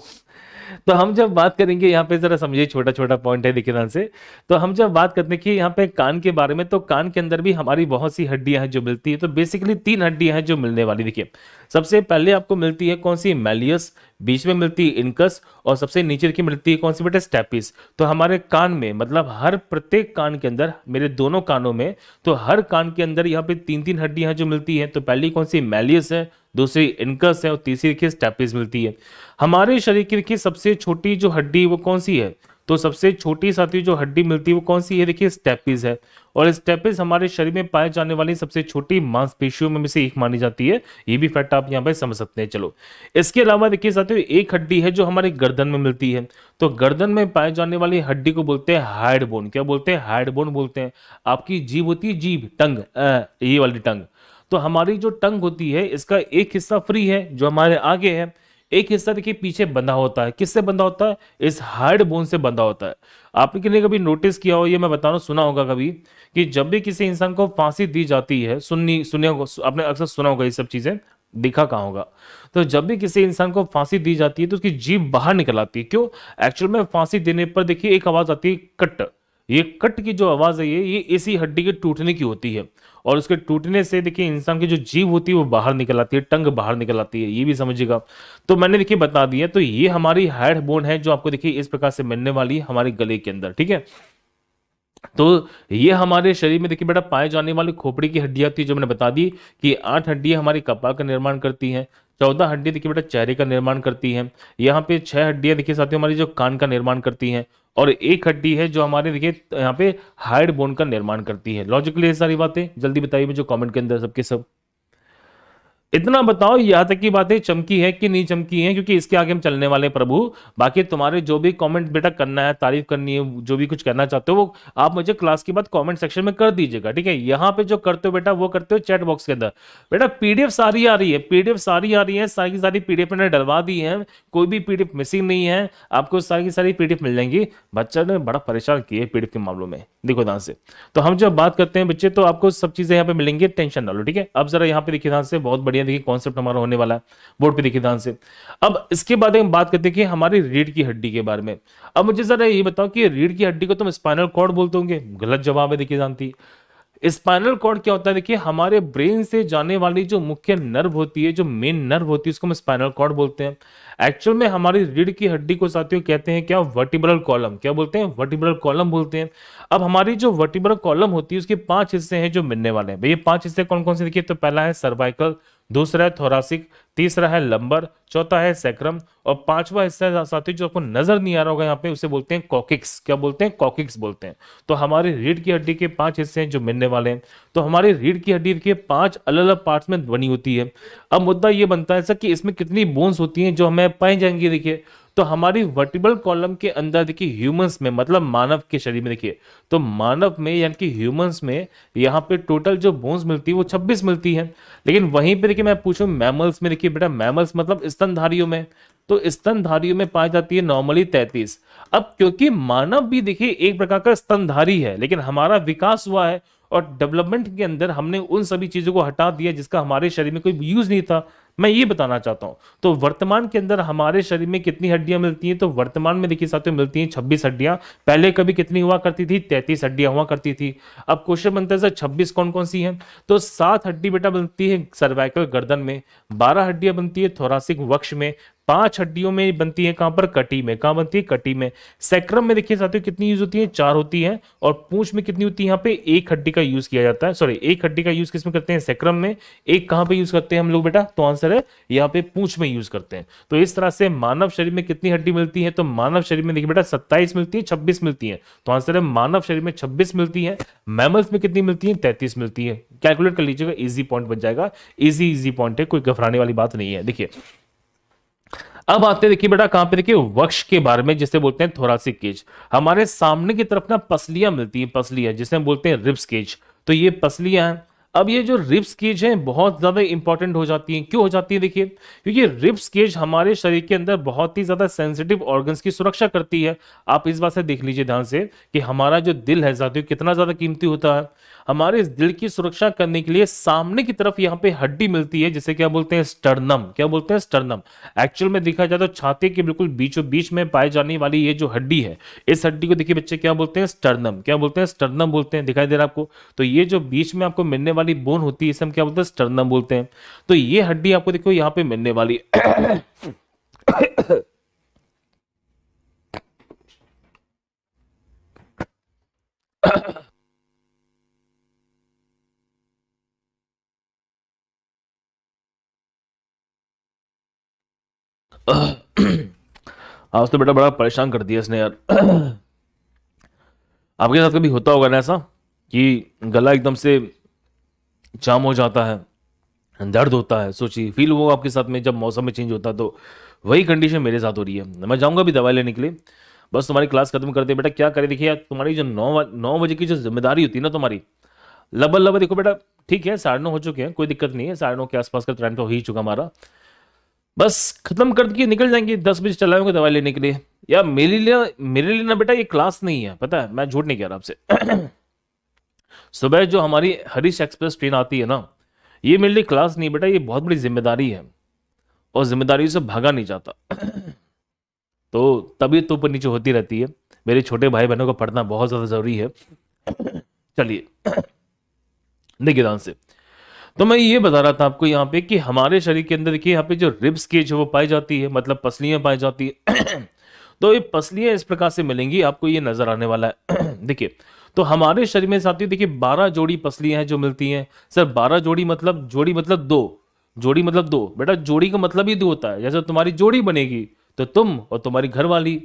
तो हम जब बात करेंगे यहाँ पे जरा समझिए छोटा छोटा पॉइंट है निकितान से तो हम जब बात करते हैं कि यहाँ पे कान के बारे में तो कान के अंदर भी हमारी बहुत सी हड्डियां हैं जो मिलती है तो बेसिकली तीन हड्डियां हैं जो मिलने वाली देखिए सबसे पहले आपको मिलती है कौन सी मैलियस बीच में मिलती है इनकस और सबसे नीचे की मिलती है कौन सी बेटा स्टेपिस तो हमारे कान में मतलब हर प्रत्येक कान के अंदर मेरे दोनों कानों में तो हर कान के अंदर यहाँ पे तीन तीन हड्डियां जो मिलती है तो पहली कौन सी मैलियस है दूसरी इनकस है और तीसरी देखिए स्टेपिस मिलती है हमारे शरीर की सबसे छोटी जो हड्डी वो कौन सी है तो सबसे छोटी साथी जो हड्डी मिलती है वो कौन सी है देखिए स्टेपिस है और स्टेपिस हमारे शरीर में पाए जाने वाली सबसे छोटी मांसपेशियों में से एक मानी जाती है ये भी फैक्ट आप यहाँ पे समझ सकते हैं चलो इसके अलावा देखिए साथ एक हड्डी है जो हमारे गर्दन में मिलती है तो गर्दन में पाए जाने वाली हड्डी को बोलते हैं हार्ड बोन क्या बोलते हैं हार्ड बोन बोलते हैं आपकी जीभ होती है जीभ टंग ये वाली टंग तो हमारी जो टंग होती है इसका एक हिस्सा फ्री है जो हमारे आगे है एक हिस्सा देखिए पीछे बंधा होता है किससे बंधा होता है इस हार्ड बोन से बंधा होता है आपने कभी नोटिस किया हो ये मैं बता रहा हूँ सुना होगा कभी कि जब भी किसी इंसान को फांसी दी जाती है सुननी सुने आपने अक्सर सुना होगा ये सब चीज़ें दिखा कहा होगा तो जब भी किसी इंसान को फांसी दी जाती है तो उसकी जीभ बाहर निकल आती है क्यों एक्चुअल में फांसी देने पर देखिए एक आवाज़ आती है कट ये कट की जो आवाज़ है ये ये इसी हड्डी के टूटने की होती है और उसके टूटने से देखिए इंसान की जो जीव होती है वो बाहर निकल आती है टंग बाहर निकल आती है ये भी समझिएगा तो मैंने देखिए बता दिया तो ये हमारी हेड बोन है जो आपको देखिए इस प्रकार से मिलने वाली है हमारे गले के अंदर ठीक है तो ये हमारे शरीर में देखिए बेटा पाए जाने वाली खोपड़ी की हड्डियां थी जो मैंने बता दी कि आठ हड्डियां हमारी कपाल का निर्माण करती हैं चौदह हड्डी देखिए बेटा चेहरे का निर्माण करती हैं यहाँ पे छह हड्डियां देखिए साथियों हमारी जो कान का निर्माण करती हैं और एक हड्डी है जो हमारे देखिए यहाँ पे हाइड बोन का निर्माण करती है लॉजिकली ये सारी बातें जल्दी बताइए मुझे कमेंट के अंदर सबके सब इतना बताओ यहाँ तक की बातें चमकी है कि नहीं चमकी है क्योंकि इसके आगे हम चलने वाले प्रभु बाकी तुम्हारे जो भी कमेंट बेटा करना है तारीफ करनी है जो भी कुछ करना चाहते हो वो आप मुझे क्लास के बाद कमेंट सेक्शन में कर दीजिएगा ठीक है यहाँ पे जो करते हो बेटा वो करते हो चैट बॉक्स के अंदर बेटा पीडीएफ सारी आ रही है पीडीएफ सारी आ रही है सारी की सारी पीडीएफ मैंने डलवा दी है कोई भी पीडीएफ मिसिंग नहीं है आपको सारी की सारी पीडीएफ मिल जाएंगी बच्चा ने बड़ा परेशान किया है पीडीएफ के मामलों में देखो ध्यान से तो हम जब बात करते हैं बच्चे तो आपको सब चीजें यहाँ पे मिलेंगी टेंशन डालो ठीक है अब जरा यहाँ पे देखिए ध्यान से बहुत बढ़िया बढ़िया देखिए कॉन्सेप्ट हमारा होने वाला है बोर्ड पे देखिए ध्यान से अब इसके बाद हम बात करते हैं कि हमारी रीढ़ की हड्डी के बारे में अब मुझे जरा ये बताओ कि रीढ़ की हड्डी को तुम स्पाइनल कॉर्ड बोलते होंगे गलत जवाब है देखिए जानती स्पाइनल कॉर्ड क्या होता है देखिए हमारे ब्रेन से जाने वाली जो मुख्य नर्व होती है जो मेन नर्व होती है उसको हम स्पाइनल कॉर्ड बोलते हैं एक्चुअल में हमारी रीढ़ की हड्डी को साथियों कहते हैं क्या वर्टिब्रल कॉलम क्या बोलते हैं वर्टिब्रल कॉलम बोलते हैं अब हमारी जो वर्टिब्रल कॉलम होती है उसके पांच हिस्से हैं जो मिलने वाले हैं भैया पांच हिस्से कौन कौन से देखिए तो पहला है सर्वाइकल दूसरा है थोरासिक तीसरा है लंबर चौथा है सेक्रम और पांचवा हिस्सा साथी जो आपको नजर नहीं आ रहा होगा यहाँ पे उसे बोलते हैं कॉकिक्स क्या बोलते हैं कॉकिक्स बोलते हैं तो हमारी रीढ़ की हड्डी के पांच हिस्से हैं जो मिलने वाले हैं तो हमारी रीढ़ की हड्डी के पांच अलग अलग पार्ट्स में बनी होती है अब मुद्दा ये बनता है सर कि इसमें कितनी बोन्स होती हैं जो हमें पाई जाएंगी देखिए तो हमारी वर्टिबल कॉलम के अंदर देखिए ह्यूमंस में मतलब मानव के शरीर में देखिए तो मानव में यानी कि ह्यूमंस में यहाँ पे टोटल जो बोन्स मिलती है वो छब्बीस मिलती है लेकिन वहीं पर देखिए मैं पूछूं मैमल्स में देखिए बेटा मैमल्स मतलब स्तनधारियों में तो स्तनधारियों में पाई जाती है नॉर्मली तैतीस अब क्योंकि मानव भी देखिए एक प्रकार का स्तनधारी है लेकिन हमारा विकास हुआ है और डेवलपमेंट के अंदर हमने उन सभी चीज़ों को हटा दिया जिसका हमारे शरीर में कोई यूज नहीं था मैं ये बताना चाहता हूँ तो वर्तमान के अंदर हमारे शरीर में कितनी हड्डियां मिलती हैं तो वर्तमान में देखिए साथियों मिलती हैं छब्बीस हड्डियां पहले कभी कितनी हुआ करती थी तैतीस हड्डियां हुआ करती थी अब क्वेश्चन बनता है सर छब्बीस कौन कौन सी है तो सात हड्डी बेटा बनती है सर्वाइकल गर्दन में बारह हड्डियां बनती है थोरासिक वक्ष में पांच हड्डियों में बनती है कहां पर कटी में कहां बनती है कटी में सेक्रम में देखिए साथियों कितनी यूज होती है चार होती है और पूंछ में कितनी होती है यहाँ पे एक हड्डी का यूज किया जाता है सॉरी एक हड्डी का यूज किसमें करते हैं सेक्रम में एक कहां पे यूज करते हैं हम लोग बेटा तो आंसर है यहाँ पे पूछ में यूज करते हैं तो इस तरह से मानव शरीर में कितनी हड्डी मिलती है तो मानव शरीर में देखिए बेटा सत्ताईस मिलती है छब्बीस मिलती है तो आंसर है मानव शरीर में छब्बीस मिलती है मैमल्स में कितनी मिलती है तैतीस मिलती है कैलकुलेट कर लीजिएगा इजी पॉइंट बन जाएगा इजी इजी पॉइंट है कोई घबराने वाली बात नहीं है देखिए अब आते हैं देखिए बेटा कहां पे देखिए वक्ष के बारे में जिसे बोलते हैं थोरासिक केज हमारे सामने की तरफ ना पसलियां मिलती है पसलियां जिसे हम बोलते हैं रिप्स केज तो ये पसलियां हैं अब ये जो रिब्स केज है बहुत ज़्यादा इंपॉर्टेंट हो जाती है क्यों हो जाती है देखिए क्योंकि रिप्स केज हमारे शरीर के अंदर बहुत ही ज़्यादा सेंसिटिव ऑर्गन्स की सुरक्षा करती है आप इस बात से देख लीजिए ध्यान से कि हमारा जो दिल है साथियों कितना ज़्यादा कीमती होता है हमारे दिल की सुरक्षा करने के लिए सामने की तरफ यहाँ पे हड्डी मिलती है जिसे क्या बोलते हैं स्टर्नम क्या बोलते हैं स्टर्नम एक्चुअल में देखा जाए तो छाती के बिल्कुल बीचों बीच में पाई जाने वाली ये जो हड्डी है इस हड्डी को देखिए बच्चे क्या बोलते हैं स्टर्नम क्या बोलते हैं स्टर्नम बोलते हैं दिखाई दे रहा है आपको तो ये जो बीच में आपको मिलने वाली बोन होती है इसे हम क्या बोलते हैं स्टर्नम बोलते हैं तो ये हड्डी आपको देखो यहाँ पे मिलने वाली आज तो बेटा बड़ा परेशान कर दिया इसने यार आपके साथ कभी होता होगा ना ऐसा कि गला एकदम से जाम हो जाता है दर्द होता है सोचिए फील होगा आपके साथ में जब मौसम में चेंज होता है तो वही कंडीशन मेरे साथ हो रही है मैं जाऊंगा भी दवाई लेने के लिए बस तुम्हारी क्लास खत्म करते बेटा क्या करें देखिए तुम्हारी जो नौ नौ बजे की जो जिम्मेदारी होती है ना तुम्हारी लबल लबल देखो बेटा ठीक है साढ़े नौ हो चुके हैं कोई दिक्कत नहीं है साढ़े नौ के आसपास का टाइम तो हो ही चुका हमारा बस खत्म कर दिए निकल जाएंगे दस बजे चलाएंगे दवाई लेने के लिए या मेरे लिए मेरे लिए ना बेटा ये क्लास नहीं है पता है मैं झूठ नहीं कह रहा आपसे सुबह जो हमारी हरीश एक्सप्रेस ट्रेन आती है ना ये मेरे लिए क्लास नहीं बेटा ये बहुत बड़ी जिम्मेदारी है और जिम्मेदारी से भागा नहीं जाता तो तबीयत तो ऊपर नीचे होती रहती है मेरे छोटे भाई बहनों को पढ़ना बहुत ज़्यादा ज़रूरी है चलिए निकिदान से तो मैं ये बता रहा था आपको यहाँ पे कि हमारे शरीर के अंदर देखिए यहाँ पे जो रिब्स केज है वो पाई जाती है मतलब पसलियाँ पाई जाती है तो ये पसलियाँ इस प्रकार से मिलेंगी आपको ये नजर आने वाला है देखिए तो हमारे शरीर में साथियों देखिए बारह जोड़ी पसलियां हैं जो मिलती हैं सर बारह जोड़ी मतलब जोड़ी मतलब दो जोड़ी मतलब दो बेटा जोड़ी का मतलब ही दो तो होता है जैसे तुम्हारी जोड़ी बनेगी तो तुम और तुम्हारी घरवाली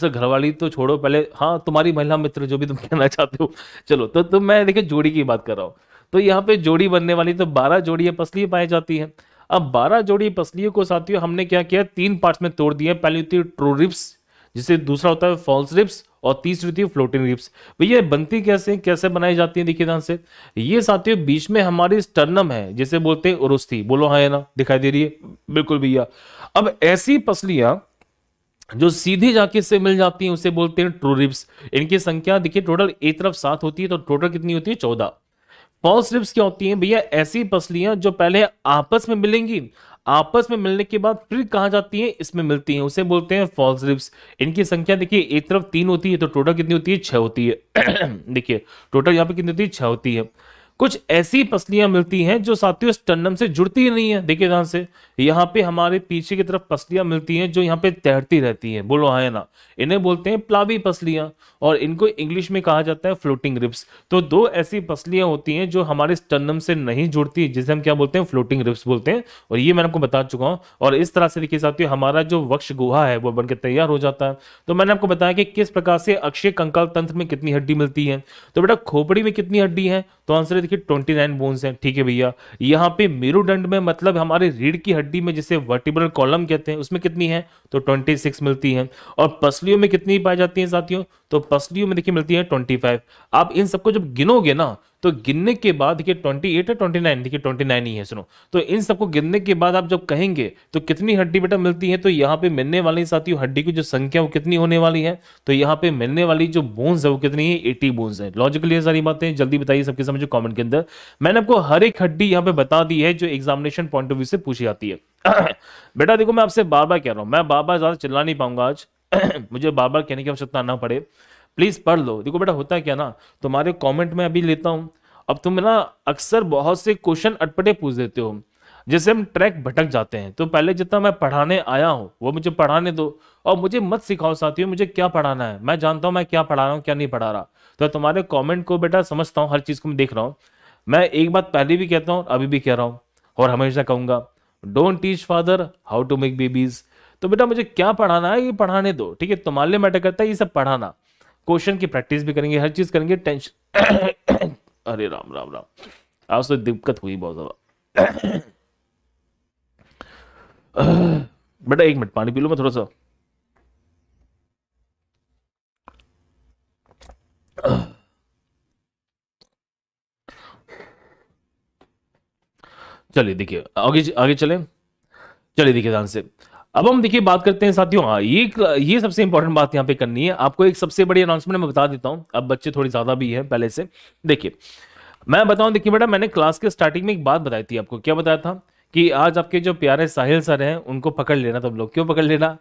सर घरवाली तो छोड़ो पहले हाँ तुम्हारी महिला मित्र जो भी तुम कहना चाहते हो चलो तो, तुम तो मैं देखिए जोड़ी की बात कर रहा हूँ तो यहाँ पे जोड़ी बनने वाली तो बारह जोड़ी पसलियां पाई जाती है अब बारह जोड़ी पसलियों को साथियों हमने क्या किया तीन पार्ट में तोड़ दिया पहली होती है ट्रू रिप्स जिसे दूसरा होता है फॉल्स रिप्स और तीसरी होती है फ्लोटिंग रिप्स भैया बनती कैसे कैसे बनाई जाती है देखिए ध्यान से ये साथियों बीच में हमारी स्टर्नम है जिसे बोलते हैं उरुस्थी बोलो हाँ ना दिखाई दे रही है बिल्कुल भैया अब ऐसी पसलियां जो सीधी जाके से मिल जाती हैं उसे बोलते हैं ट्रू रिप्स इनकी संख्या देखिए टोटल एक तरफ सात होती है तो टोटल कितनी होती है चौदह फॉल्स रिप्स क्या होती हैं भैया ऐसी पसलियां जो पहले आपस में मिलेंगी आपस में मिलने के बाद फिर कहा जाती है इसमें मिलती हैं उसे बोलते हैं फॉल्स रिप्स इनकी संख्या देखिए एक तरफ तीन होती है तो टोटल कितनी होती है छह होती है देखिए टोटल यहाँ पे कितनी होती है छह होती है कुछ ऐसी पसलियां मिलती हैं जो साथियों स्टंडम से जुड़ती ही नहीं है देखिए ध्यान से यहाँ पे हमारे पीछे की तरफ पसलियां मिलती हैं जो यहाँ पे तैरती रहती हैं बोलो हाँ ना इन्हें बोलते हैं प्लावी पसलियां और इनको इंग्लिश में कहा जाता है फ्लोटिंग रिप्स तो दो ऐसी पसलियां होती हैं जो हमारे स्टंडम से नहीं जुड़ती जिसे हम क्या बोलते हैं फ्लोटिंग रिप्स बोलते हैं और ये मैंने आपको बता चुका हूँ और इस तरह से देखिए साथियों हमारा जो वक्ष गुहा है वो बनकर तैयार हो जाता है तो मैंने आपको बताया कि किस प्रकार से अक्षय कंकाल तंत्र में कितनी हड्डी मिलती है तो बेटा खोपड़ी में कितनी हड्डी है तो आंसर देखिए ट्वेंटी नाइन बोन्स हैं ठीक है भैया यहाँ पे मेरुदंड में मतलब हमारे रीढ़ की हड्डी में जिसे वर्टिब्रल कॉलम कहते हैं उसमें कितनी है तो ट्वेंटी सिक्स मिलती है और पसलियों में कितनी पाई जाती है साथियों तो पसलियों में देखिए मिलती है 25 आप इन सबको जब गिनोगे ना तो गिनने के बाद देखिए 28 है 29 देखिए 29 ही है सुनो तो इन सबको गिनने के बाद आप जब कहेंगे तो कितनी हड्डी बेटा मिलती है तो यहाँ पे मिलने वाली साथियों हड्डी की जो संख्या वो कितनी होने वाली है तो यहाँ पे मिलने वाली जो बोन्स है वो कितनी है एटी बोन्स है लॉजिकली सारी बातें जल्दी बताइए सबके समझो कॉमेंट के अंदर मैंने आपको हर एक हड्डी यहाँ पे बता दी है जो एग्जामिनेशन पॉइंट ऑफ व्यू से पूछी जाती है बेटा देखो मैं आपसे बार बार कह रहा हूँ मैं बार बार ज्यादा चिल्ला नहीं पाऊंगा आज मुझे बार बार कहने की आवश्यकता ना पड़े प्लीज पढ़ लो देखो बेटा होता है क्या ना तुम्हारे कॉमेंट में अभी लेता हूँ अब तुम ना अक्सर बहुत से क्वेश्चन अटपटे पूछ देते हो जैसे हम ट्रैक भटक जाते हैं तो पहले जितना मैं पढ़ाने आया हूँ वो मुझे पढ़ाने दो और मुझे मत सिखाओ साथियों मुझे क्या पढ़ाना है मैं जानता हूँ मैं क्या पढ़ा रहा हूँ क्या नहीं पढ़ा रहा तो तुम्हारे कॉमेंट को बेटा समझता हूँ हर चीज़ को मैं देख रहा हूँ मैं एक बात पहले भी कहता हूँ अभी भी कह रहा हूँ और हमेशा कहूंगा don't teach father how to make babies तो बेटा मुझे क्या पढ़ाना है ये पढ़ाने दो ठीक है तुम्हारे मैटर करता है ये सब पढ़ाना क्वेश्चन की प्रैक्टिस भी करेंगे हर चीज करेंगे टेंशन अरे राम राम राम आज तो दिक्कत हुई बहुत ज्यादा बेटा एक मिनट पानी पी लो मैं थोड़ा सा चलिए देखिए आगे आगे चलें चलिए देखिए ध्यान से अब हम देखिए बात करते हैं साथियों हाँ ये ये सबसे इंपॉर्टेंट बात यहाँ पे करनी है आपको एक सबसे बड़ी अनाउंसमेंट मैं बता देता हूँ अब बच्चे थोड़ी ज्यादा भी है पहले से देखिए मैं बताऊं देखिए बेटा मैंने क्लास के स्टार्टिंग में एक बात बताई थी आपको क्या बताया था कि आज आपके जो प्यारे साहिल सर हैं उनको पकड़ लेना तुम लोग क्यों पकड़ लेना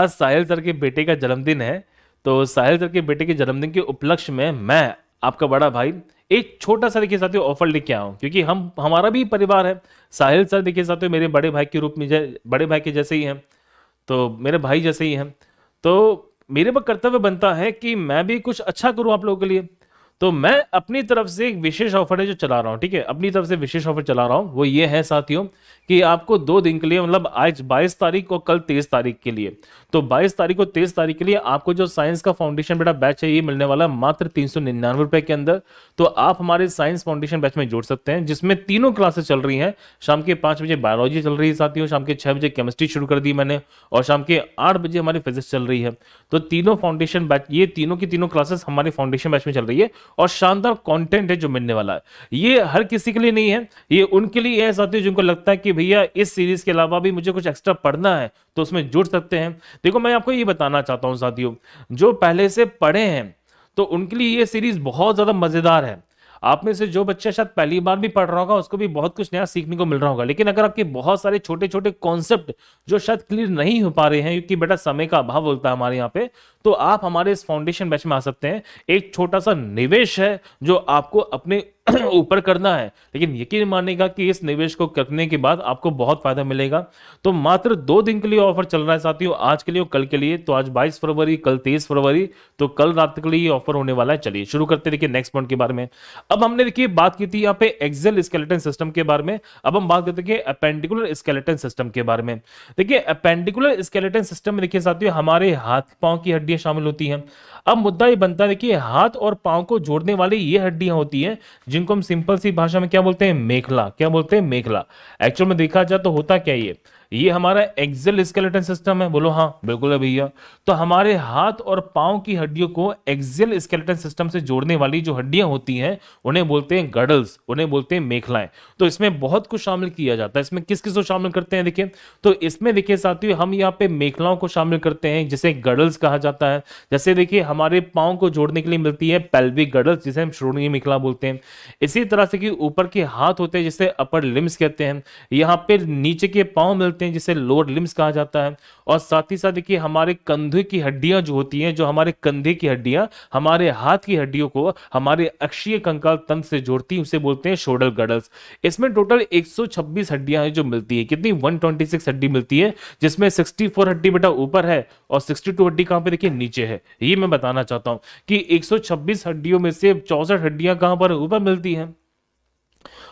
आज साहिल सर के बेटे का जन्मदिन है तो साहिल सर के बेटे के जन्मदिन के उपलक्ष्य में मैं आपका बड़ा भाई एक छोटा सा देखिए साथियों ऑफर लेके आया हूँ क्योंकि हम हमारा भी परिवार है साहिल सर देखिए साथियों मेरे बड़े भाई के रूप में बड़े भाई के जैसे ही हैं तो मेरे भाई जैसे ही हैं तो मेरे पर कर्तव्य बनता है कि मैं भी कुछ अच्छा करूँ आप लोगों के लिए तो मैं अपनी तरफ से एक विशेष ऑफर है जो चला रहा हूँ ठीक है अपनी तरफ से विशेष ऑफर चला रहा हूँ वो ये है साथियों कि आपको दो दिन के लिए मतलब आज 22 तारीख और कल 23 तारीख के लिए तो 22 तारीख को 23 तारीख के लिए आपको जो साइंस का फाउंडेशन बेटा बैच है ये मिलने वाला मात्र तीन सौ निन्यानवे रुपए के अंदर तो आप हमारे साइंस फाउंडेशन बैच में जोड़ सकते हैं जिसमें तीनों क्लासेस चल रही हैं शाम के पांच बजे बायोलॉजी चल रही है साथियों शाम के छह बजे केमिस्ट्री शुरू कर दी मैंने और शाम के आठ बजे हमारी फिजिक्स चल रही है तो तीनों फाउंडेशन बैच ये तीनों की तीनों क्लासेस हमारे फाउंडेशन बैच में चल रही है और शानदार कॉन्टेंट है जो मिलने वाला है ये हर किसी के लिए नहीं है ये उनके लिए है साथियों जिनको लगता है कि भैया इस सीरीज के अलावा भी मुझे कुछ एक्स्ट्रा पढ़ना है तो उसमें जुड़ सकते हैं देखो मैं आपको ये बताना चाहता हूँ साथियों जो पहले से पढ़े हैं तो उनके लिए ये सीरीज बहुत ज़्यादा मज़ेदार है आप में से जो बच्चा शायद पहली बार भी पढ़ रहा होगा उसको भी बहुत कुछ नया सीखने को मिल रहा होगा लेकिन अगर आपके बहुत सारे छोटे छोटे कॉन्सेप्ट जो शायद क्लियर नहीं हो पा रहे हैं क्योंकि बेटा समय का अभाव बोलता है हमारे यहाँ पे तो आप हमारे इस फाउंडेशन बैच में आ सकते हैं एक छोटा सा निवेश है जो आपको अपने ऊपर करना है लेकिन यकीन मानेगा कि इस निवेश को करने के बाद आपको बहुत फायदा मिलेगा तो मात्र दो दिन के लिए ऑफर चल रहा है साथियों आज के लिए और कल के लिए तो आज 22 फरवरी कल 23 फरवरी तो कल रात के लिए ऑफर होने वाला है चलिए शुरू करते देखिए नेक्स्ट पॉइंट के बारे में अब हमने देखिए बात की थी यहाँ पे एक्सेल स्केलेटन सिस्टम के बारे में अब हम बात करते हैं अपेंडिकुलर स्केलेटन सिस्टम के बारे में देखिए अपेंडिकुलर स्केलेटन सिस्टम देखिए साथियों हमारे हाथ पांव की हड्डियां शामिल होती हैं अब मुद्दा ये बनता है देखिए हाथ और पांव को जोड़ने वाली ये हड्डियां होती है जिनको हम सिंपल सी भाषा में क्या बोलते हैं मेखला क्या बोलते हैं मेखला एक्चुअल में देखा जाए तो होता क्या ये ये हमारा एक्सल स्केलेटन सिस्टम है बोलो हाँ बिल्कुल है भैया तो हमारे हाथ और पांव की हड्डियों को एक्सल स्केलेटन सिस्टम से जोड़ने वाली जो हड्डियां होती हैं उन्हें बोलते हैं गडल्स उन्हें बोलते हैं मेखलाएं तो इसमें बहुत कुछ शामिल किया जाता है इसमें किस किस को शामिल करते हैं देखिए तो इसमें देखिए साथियों हम यहाँ पे मेखलाओं को शामिल करते हैं जिसे गडल्स कहा जाता है जैसे देखिए हमारे पाँव को जोड़ने के लिए मिलती है पेल्विक गडल्स जिसे हम श्रोणी मेखला बोलते हैं इसी तरह से कि ऊपर के हाथ होते हैं जिसे अपर लिम्स कहते हैं यहाँ पे नीचे के पाँव मिलते होते हैं जिसे लोअर लिम्स कहा जाता है और साथ ही साथ देखिए हमारे कंधे की हड्डियां जो होती हैं जो हमारे कंधे की हड्डियां हमारे हाथ की हड्डियों को हमारे अक्षीय कंकाल तंत्र से जोड़ती हैं उसे बोलते हैं शोडल गडल्स इसमें टोटल एक हड्डियां हैं जो मिलती है कितनी वन हड्डी मिलती है जिसमें सिक्सटी हड्डी बेटा ऊपर है और सिक्सटी हड्डी कहाँ पर देखिए नीचे है ये मैं बताना चाहता हूँ कि एक हड्डियों में से चौसठ हड्डियां कहाँ पर ऊपर मिलती हैं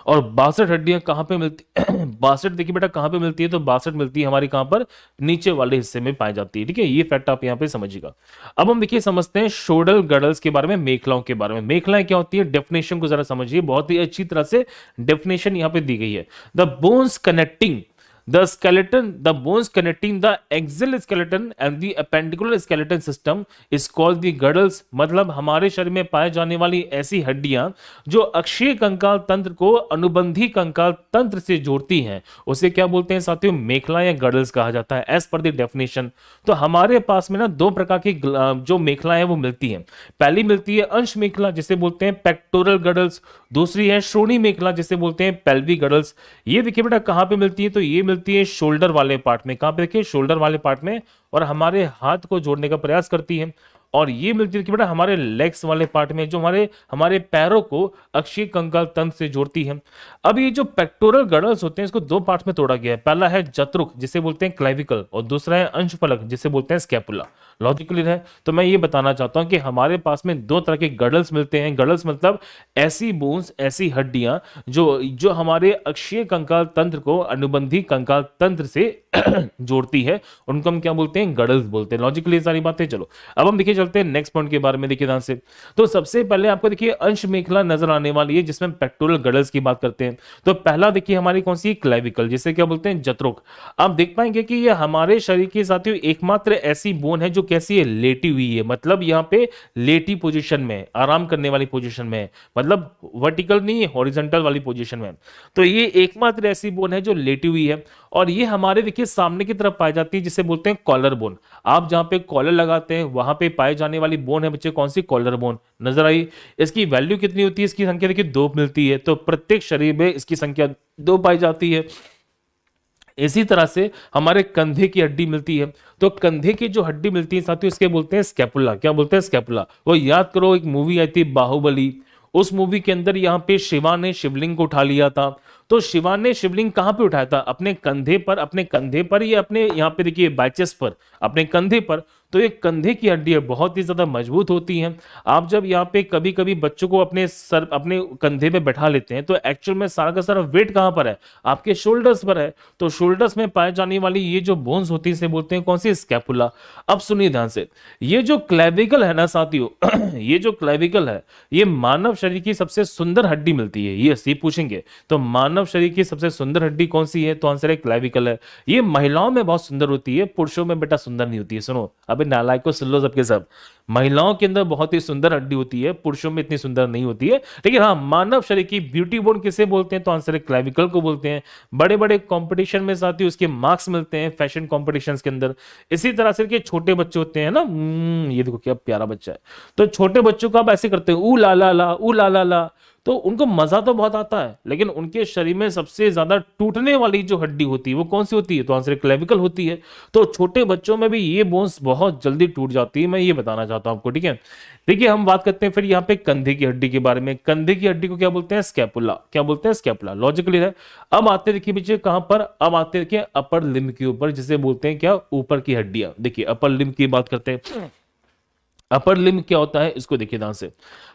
और बासठ हड्डियां कहां पे मिलती बासठ देखिए बेटा कहां पे मिलती है तो बासठ मिलती है हमारी कहां पर नीचे वाले हिस्से में पाई जाती है ठीक है ये फैक्ट आप यहां पे समझिएगा अब हम देखिए समझते हैं शोडल गडल्स के बारे में मेखलाओं के बारे में मेखलाएं क्या होती है डेफिनेशन को जरा समझिए बहुत ही अच्छी तरह से डेफिनेशन यहाँ पे दी गई है the bones connecting The skeleton, the bones connecting the axial skeleton and the appendicular skeleton system is called the girdles. मतलब हमारे शरीर में पाए जाने वाली ऐसी हड्डियां जो अक्षीय कंकाल तंत्र को अनुबंधी कंकाल तंत्र से जोड़ती हैं उसे क्या बोलते हैं साथियों मेखला या गर्डल्स कहा जाता है एज पर द डेफिनेशन तो हमारे पास में ना दो प्रकार की जो मेखला है वो मिलती है पहली मिलती है अंश मेखला जिसे बोलते हैं पेक्टोरल गर्डल्स दूसरी है श्रोणी मेखला जिसे बोलते हैं पेल्वी गर्डल्स ये देखिए बेटा कहाँ पे मिलती है तो ये मिलती है शोल्डर वाले पार्ट में कहाँ पे देखिए शोल्डर वाले पार्ट में और हमारे हाथ को जोड़ने का प्रयास करती है और ये मिलती है बेटा हमारे लेग्स वाले पार्ट में जो हमारे हमारे पैरों को अक्षीय कंकाल तंत्र से जोड़ती है अब ये जो पेक्टोरल गर्डल्स होते हैं इसको दो पार्ट में तोड़ा गया है पहला है जत्रुक जिसे बोलते हैं क्लाइविकल और दूसरा है अंश फलक जिसे बोलते हैं स्कैपुला लॉजिकली है तो मैं ये बताना चाहता हूँ कि हमारे पास में दो तरह के गर्डल्स मिलते हैं गर्डल्स मतलब ऐसी बोन्स ऐसी हड्डियां जो जो हमारे अक्षीय कंकाल तंत्र को अनुबंधी कंकाल तंत्र से जोड़ती है उनको हम क्या बोलते हैं गर्डल्स बोलते हैं लॉजिकली सारी बातें चलो अब हम देखिए चलते हैं नेक्स्ट पॉइंट के बारे में देखिए ध्यान से तो सबसे पहले आपको देखिए अंश मेखला नजर आने वाली है जिसमें पेक्टोरल गडल्स की बात करते हैं तो पहला देखिए हमारी कौन सी क्लाइविकल जिसे क्या बोलते हैं जत्रुक आप देख पाएंगे कि ये हमारे शरीर के साथियों एकमात्र ऐसी बोन है जो कैसी है लेटी हुई है मतलब यहाँ पे लेटी पोजिशन में आराम करने वाली पोजिशन में मतलब वर्टिकल नहीं है हॉरिजेंटल वाली पोजिशन में तो ये एकमात्र ऐसी बोन है जो लेटी हुई है और ये हमारे देखिए सामने की तरफ पाई जाती है जिसे बोलते हैं कॉलर बोन आप जहाँ पे कॉलर लगाते हैं वहां पे पाए जाने वाली बोन है बच्चे कौन सी कॉलर बोन नजर आई इसकी वैल्यू कितनी होती है इसकी संख्या देखिए दो मिलती है तो प्रत्येक शरीर में इसकी संख्या दो पाई जाती है इसी तरह से हमारे कंधे की हड्डी मिलती है तो कंधे की जो हड्डी मिलती है साथियों इसके बोलते हैं स्कैपुला क्या बोलते हैं स्कैपुला वो याद करो एक मूवी आई थी बाहुबली उस मूवी के अंदर यहाँ पे शिवा ने शिवलिंग को उठा लिया था तो शिवा ने शिवलिंग कहां पे उठाया था अपने कंधे पर अपने कंधे पर या अपने यहां पे देखिए बाइचेस पर अपने कंधे पर तो ये कंधे की हड्डी है बहुत ही ज़्यादा मजबूत होती हैं आप जब यहाँ पे कभी कभी बच्चों को अपने सर अपने कंधे पे बैठा लेते हैं तो एक्चुअल में सारा का सारा वेट कहाँ पर है आपके शोल्डर्स पर है तो शोल्डर्स में पाए जाने वाली ये जो बोन्स होती है इसे बोलते हैं कौन सी स्कैपुला अब सुनिए ध्यान से ये जो क्लेविकल है ना साथियों ये जो क्लेविकल है ये मानव शरीर की सबसे सुंदर हड्डी मिलती है ये ये पूछेंगे तो मानव शरीर की सबसे सुंदर हड्डी कौन सी है तो आंसर है क्लेविकल है ये महिलाओं में बहुत सुंदर होती है पुरुषों में बेटा सुंदर नहीं होती है सुनो अब पे नालायको सिल्लो सबके सब महिलाओं के अंदर बहुत ही सुंदर हड्डी होती है पुरुषों में इतनी सुंदर नहीं होती है लेकिन हाँ मानव शरीर की ब्यूटी बोन किसे बोलते हैं तो आंसर है क्लाविकल को बोलते हैं बड़े बड़े कॉम्पिटिशन में साथ ही उसके मार्क्स मिलते हैं फैशन कॉम्पिटिशन के अंदर इसी तरह से छोटे बच्चे होते हैं ना हम्म, ये देखो क्या प्यारा बच्चा है तो छोटे बच्चों को आप ऐसे करते हैं ऊ ला ला ला ऊ ला ला ला तो उनको मजा तो बहुत आता है लेकिन उनके शरीर में सबसे ज्यादा टूटने वाली जो हड्डी होती है वो कौन सी होती है तो आंसर क्लेविकल होती है तो छोटे बच्चों में भी ये बोन्स बहुत जल्दी टूट जाती है मैं ये बताना चाहता हूं आपको ठीक है देखिए हम बात करते हैं फिर यहाँ पे कंधे की हड्डी के बारे में कंधे की हड्डी को क्या बोलते हैं स्कैपुला क्या बोलते हैं स्कैपुला लॉजिकली है अब आते देखिए पीछे कहाँ पर अब आते देखिए अपर लिम के ऊपर जिसे बोलते हैं क्या ऊपर की हड्डियां देखिए अपर लिम की बात करते हैं अपर लिम क्या होता है इसको देखिए ध्यान से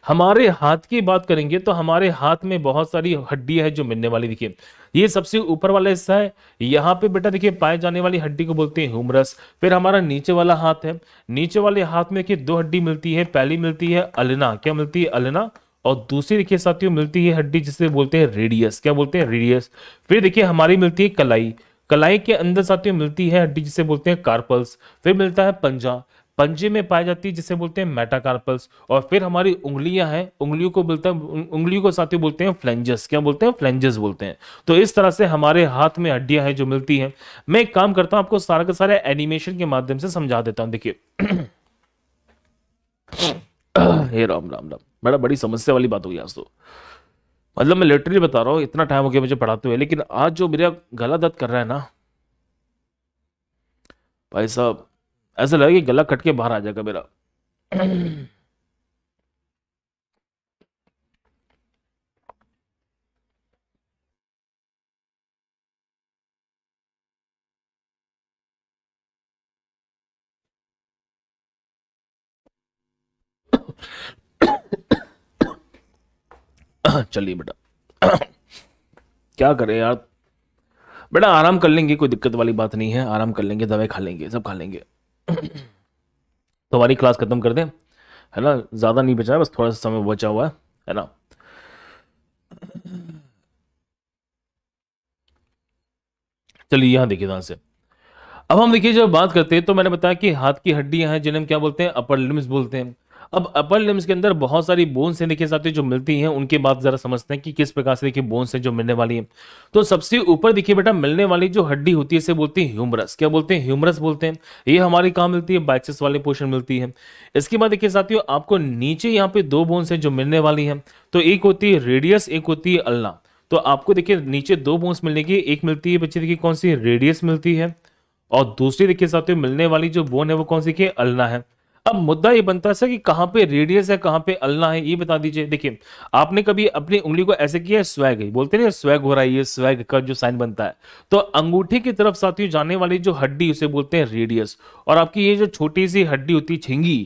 हमारे हाथ की बात करेंगे तो हमारे हाथ में बहुत सारी हड्डी है जो मिलने वाली देखिए ये सबसे ऊपर वाला हिस्सा है यहाँ पे बेटा देखिए पाए जाने वाली हड्डी को बोलते हैं हुमरस फिर हमारा नीचे वाला हाथ है नीचे वाले हाथ में देखिए दो हड्डी मिलती है पहली मिलती है अलना क्या मिलती है अलना और दूसरी देखिए साथियों मिलती है हड्डी जिसे बोलते हैं रेडियस क्या बोलते हैं रेडियस फिर देखिए हमारी मिलती है कलाई कलाई के अंदर साथियों मिलती है हड्डी जिसे बोलते हैं कार्पल्स फिर मिलता है पंजा पंजे में पाई जाती है जिसे बोलते हैं मेटाकार्पल्स और फिर हमारी उंगलियां हैं उंगलियों को बोलते हैं उंगलियों को साथ ही बोलते हैं फ्लेंजेस क्या बोलते हैं फ्लेंजेस बोलते हैं तो इस तरह से हमारे हाथ में हड्डियां हैं जो मिलती हैं मैं एक काम करता हूं आपको सारा का सारा एनिमेशन के माध्यम से समझा देता हूं देखिए हे राम राम राम बड़ा बड़ी समस्या वाली बात हो गई आज तो मतलब मैं लिटरली बता रहा हूँ इतना टाइम हो गया मुझे पढ़ाते हुए लेकिन आज जो मेरा गला दर्द कर रहा है ना भाई साहब ऐसा लगेगा कि गला कट के बाहर आ जाएगा मेरा चलिए बेटा क्या करें यार बेटा आराम कर लेंगे कोई दिक्कत वाली बात नहीं है आराम कर लेंगे दवाई खा लेंगे सब खा लेंगे तो हमारी क्लास ख़त्म कर दें है ना ज़्यादा नहीं बचा है बस थोड़ा सा समय बचा हुआ है है ना चलिए यहां देखिए ध्यान से अब हम देखिए जब बात करते हैं तो मैंने बताया कि हाथ की हड्डियां हैं जिन्हें हम क्या बोलते हैं अपर लिम्स बोलते हैं अब अपर लिम्स के अंदर बहुत सारी बोन्स हैं देखिए साथियों जो मिलती हैं उनके बाद जरा समझते हैं कि किस प्रकार से देखिए बोन्स हैं जो मिलने वाली है तो सबसे ऊपर देखिए बेटा मिलने वाली जो हड्डी होती है इसे बोलते हैं ह्यूमरस क्या बोलते हैं ह्यूमरस बोलते हैं ये हमारी कहाँ मिलती है बाइक्स वाले पोर्शन मिलती है इसके बाद देखिए साथियों आपको नीचे यहाँ पे दो बोन्स हैं जो मिलने वाली है तो एक होती है रेडियस एक होती है अल्ला तो आपको देखिए नीचे दो बोन्स मिलने की एक मिलती है बच्चे देखिए कौन सी रेडियस मिलती है और दूसरी देखिए साथियों मिलने वाली जो बोन है वो कौन सी की अल्ला है अब मुद्दा ये बनता है सर कि कहाँ पे रेडियस है कहाँ पे अलना है ये बता दीजिए देखिए आपने कभी अपनी उंगली को ऐसे किया है स्वैग बोलते ना स्वैग हो रहा है ये स्वैग का जो साइन बनता है तो अंगूठी की तरफ साथियों जाने वाली जो हड्डी उसे बोलते हैं रेडियस और आपकी ये जो छोटी सी हड्डी होती है छिंगी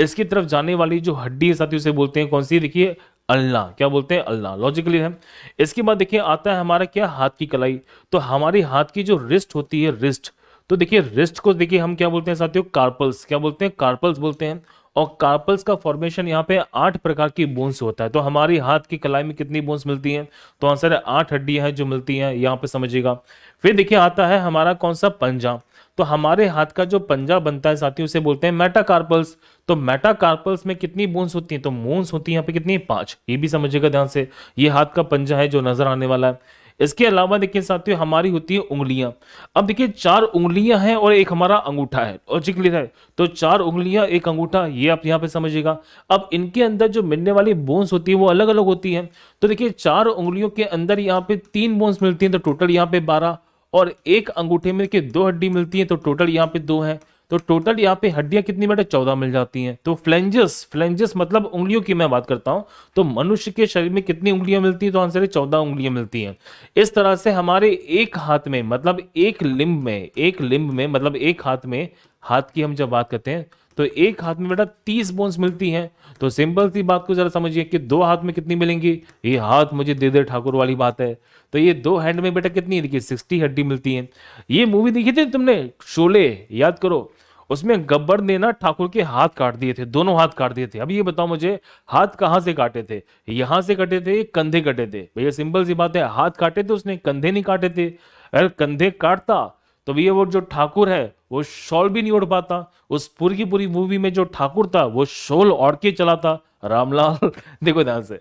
इसकी तरफ जाने वाली जो हड्डी है साथियों उसे बोलते हैं कौन सी देखिए अल्लाह क्या बोलते हैं अल्लाह लॉजिकली है इसके बाद देखिए आता है हमारा क्या हाथ की कलाई तो हमारी हाथ की जो रिस्ट होती है रिस्ट तो देखिए रिस्ट को देखिए हम क्या बोलते हैं साथियों कार्पल्स क्या बोलते हैं कार्पल्स बोलते हैं और कार्पल्स का फॉर्मेशन यहाँ पे आठ प्रकार की बोन्स होता है तो हमारी हाथ की कलाई में कितनी बोन्स मिलती हैं तो आंसर है आठ हड्डियां हैं जो मिलती हैं यहाँ पे समझिएगा फिर देखिए आता है हमारा कौन सा पंजा तो हमारे हाथ का जो पंजा बनता है साथियों उसे बोलते हैं मेटाकार्पल्स तो मेटाकार्पल्स में कितनी बोन्स होती हैं तो बोन्स होती है यहाँ पे कितनी पांच ये भी समझिएगा ध्यान से ये हाथ का पंजा है जो नजर आने वाला है इसके अलावा देखिए साथियों हमारी होती है उंगलियां अब देखिए चार उंगलियां हैं और एक हमारा अंगूठा है और चिक लिखा है तो चार उंगलियां एक अंगूठा ये आप यहाँ पे समझिएगा अब इनके अंदर जो मिलने वाली बोन्स होती है वो अलग अलग होती है तो देखिये चार उंगलियों के अंदर यहाँ पे तीन बोन्स मिलती है तो टोटल यहाँ पे बारह और एक अंगूठे में देखिए दो हड्डी मिलती है तो टोटल यहाँ पे दो है तो टोटल यहाँ पे हड्डियां कितनी बेटा चौदह मिल जाती हैं तो फ्लेंजस फ्लेंजस मतलब उंगलियों की मैं बात करता हूं तो मनुष्य के शरीर में कितनी उंगलियां मिलती है तो आंसर है चौदह उंगलियां मिलती हैं इस तरह से हमारे एक हाथ में मतलब एक लिम्ब में एक लिम्ब में मतलब एक हाथ में हाथ की हम जब बात करते हैं तो एक हाथ में बेटा तीस बोन्स मिलती हैं तो सिंपल सी बात को जरा समझिए कि दो हाथ में कितनी मिलेंगी ये हाथ मुझे दे दे ठाकुर वाली बात है तो ये दो हैंड में बेटा कितनी देखिए सिक्सटी हड्डी मिलती हैं ये मूवी देखी थी तुमने शोले याद करो उसमें गब्बर ने ना ठाकुर के हाथ काट दिए थे दोनों हाथ काट दिए थे अब ये बताओ मुझे हाथ कहाँ से काटे थे यहाँ से कटे थे कंधे कटे थे भैया सिंपल सी बात है हाथ काटे थे उसने कंधे नहीं काटे थे अगर कंधे काटता तो ये वो जो ठाकुर है वो शॉल भी नहीं उड़ पाता उस पूरी की पूरी मूवी में जो ठाकुर था वो शॉल ओढ़ के चलाता रामलाल देखो ध्यान से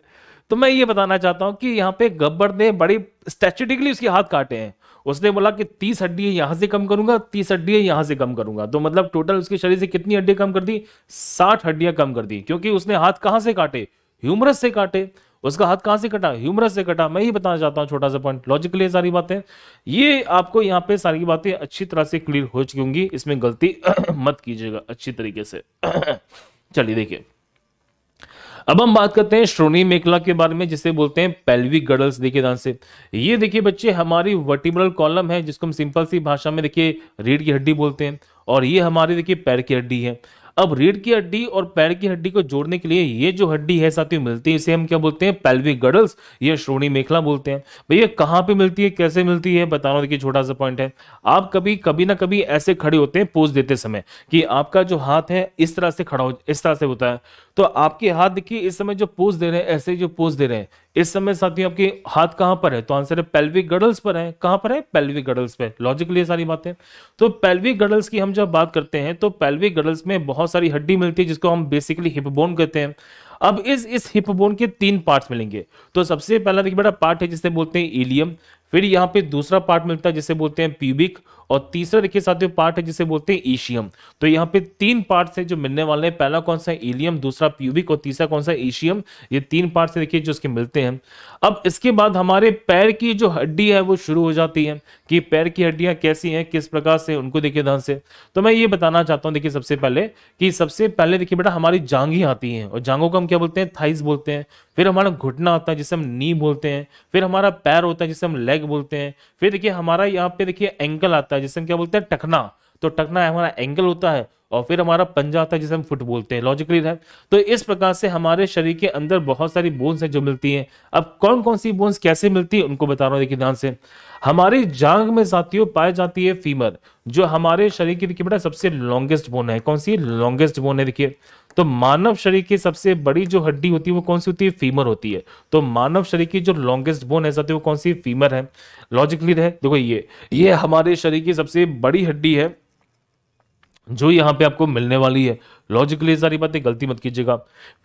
तो मैं ये बताना चाहता हूं कि यहाँ पे गब्बर ने बड़ी स्टैचुटिकली उसके हाथ काटे हैं उसने बोला कि तीस हड्डी यहां से कम करूंगा तीस हड्डी यहां से कम करूंगा तो मतलब टोटल उसके शरीर से कितनी हड्डी कम कर दी साठ हड्डियां कम कर दी क्योंकि उसने हाथ कहां से काटे ह्यूमरस से काटे उसका हाथ कहां से कटा ह्यूमरस से कटा मैं ही बताना चाहता हूँ छोटा सा पॉइंट लॉजिकली सारी बातें ये आपको यहाँ पे सारी बातें अच्छी तरह से क्लियर हो चुकी होंगी इसमें गलती मत कीजिएगा अच्छी तरीके से चलिए देखिए अब हम बात करते हैं श्रोणी मेकला के बारे में जिसे बोलते हैं पेल्विक गडल्स देखिए ध्यान से ये देखिए बच्चे हमारी वर्टिब्रल कॉलम है जिसको हम सिंपल सी भाषा में देखिए रीढ़ की हड्डी बोलते हैं और ये हमारी देखिए पैर की हड्डी है अब रीढ़ की हड्डी और पैर की हड्डी को जोड़ने के लिए ये जो हड्डी है साथियों मिलती है इसे हम क्या बोलते हैं पेल्विक गडल्स या श्रोणी मेखला बोलते हैं भैया कहाँ पे मिलती है कैसे मिलती है बताना देखिए छोटा सा पॉइंट है आप कभी कभी ना कभी ऐसे खड़े होते हैं पोज देते समय कि आपका जो हाथ है इस तरह से खड़ा हो इस तरह से होता है तो आपके हाथ देखिए इस समय जो पोज दे रहे हैं ऐसे जो पोज दे रहे हैं इस समय साथियों आपके हाथ कहां पर है तो आंसर है पेल्विक गडल्स पर है कहां पर है पेल्विक गडल्स पर लॉजिकली ये सारी बातें तो पेल्विक गडल्स की हम जब बात करते हैं तो पेल्विक गडल्स में बहुत सारी हड्डी मिलती है जिसको हम बेसिकली हिपबोन कहते हैं अब इस इस हिप बोन के तीन पार्ट्स मिलेंगे तो सबसे पहला देखिए बेटा पार्ट है जिसे बोलते हैं इलियम फिर यहाँ पे दूसरा पार्ट मिलता है जिसे बोलते हैं प्यूबिक और तीसरा देखिए साथियों पार्ट है जिसे बोलते हैं ईशियम तो यहाँ पे तीन पार्ट से जो मिलने वाले हैं पहला कौन सा है इलियम दूसरा प्यूबिक और तीसरा कौन सा ईशियम ये तीन पार्ट से देखिए जो इसके मिलते हैं अब इसके बाद हमारे पैर की जो हड्डी है वो शुरू हो जाती है कि पैर की हड्डियां कैसी हैं किस प्रकार से उनको देखिए ध्यान से तो मैं ये बताना चाहता हूँ देखिए सबसे पहले कि सबसे पहले देखिए बेटा हमारी जांगी आती है और जांगों को हम क्या बोलते हैं थाइस बोलते हैं फिर हमारा घुटना होता है जिसे हम नी बोलते हैं फिर हमारा पैर होता है जिसे हम लेग बोलते हैं फिर देखिए हमारा यहाँ पे देखिए एंकल आता है जिसे हम क्या बोलते हैं टखना तो टखना हमारा एंकल होता है और फिर हमारा पंजा आता है जिसे हम फुट बोलते हैं लॉजिकली है तो इस प्रकार से हमारे शरीर के अंदर बहुत सारी बोन्स हैं जो मिलती हैं अब कौन कौन सी बोन्स कैसे मिलती है उनको बता रहा हूँ देखिए ध्यान से हमारी जांग में साथियों पाई जाती है फीमर जो हमारे शरीर की देखिए बेटा सबसे लॉन्गेस्ट बोन है कौन सी लॉन्गेस्ट बोन है देखिए तो मानव शरीर की सबसे बड़ी जो हड्डी होती है वो कौन सी होती है फीमर होती है तो मानव शरीर की जो लॉन्गेस्ट बोन है तो वो कौन सी फीमर है लॉजिकली रहे देखो ये ये हमारे शरीर की सबसे बड़ी हड्डी है जो यहाँ पे आपको मिलने वाली है लॉजिकली सारी बातें गलती मत कीजिएगा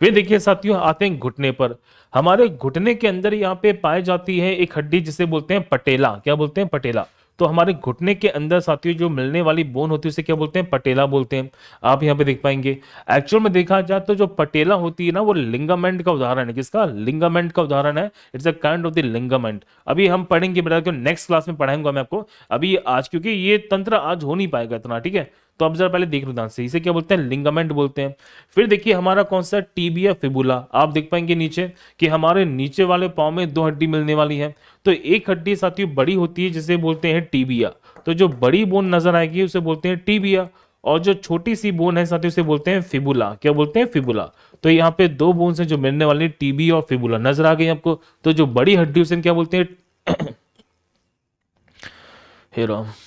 वे देखिए साथियों आते हैं घुटने पर हमारे घुटने के अंदर यहाँ पे पाई जाती है एक हड्डी जिसे बोलते हैं पटेला क्या बोलते हैं पटेला तो हमारे घुटने के अंदर साथियों जो मिलने वाली बोन होती है उसे क्या बोलते हैं पटेला बोलते हैं आप यहाँ पे देख पाएंगे एक्चुअल में देखा जाए तो जो पटेला होती है ना वो लिंगामेंट का उदाहरण है किसका लिंगामेंट का उदाहरण है it's a kind of the ligament अभी हम पढ़ेंगे बेटा नेक्स्ट क्लास में पढ़ाएंगा मैं आपको अभी आज क्योंकि ये तंत्र आज हो नहीं पाएगा इतना ठीक है तो अब जरा पहले देख लो ध्यान से इसे क्या बोलते हैं लिंगामेंट बोलते हैं फिर देखिए हमारा कौन सा टीबिया फिबुला आप देख पाएंगे नीचे कि हमारे नीचे वाले पाव में दो हड्डी मिलने वाली है तो एक हड्डी साथियों बड़ी होती है जिसे बोलते हैं टीबिया तो जो बड़ी बोन नजर आएगी उसे बोलते हैं टीबिया और जो छोटी सी बोन है साथियों उसे बोलते हैं फिबुला क्या बोलते हैं फिबुला तो यहाँ पे दो बोन से जो मिलने वाली है टीबी और फिबुला नजर आ गई आपको तो जो बड़ी हड्डी उसे क्या बोलते हैं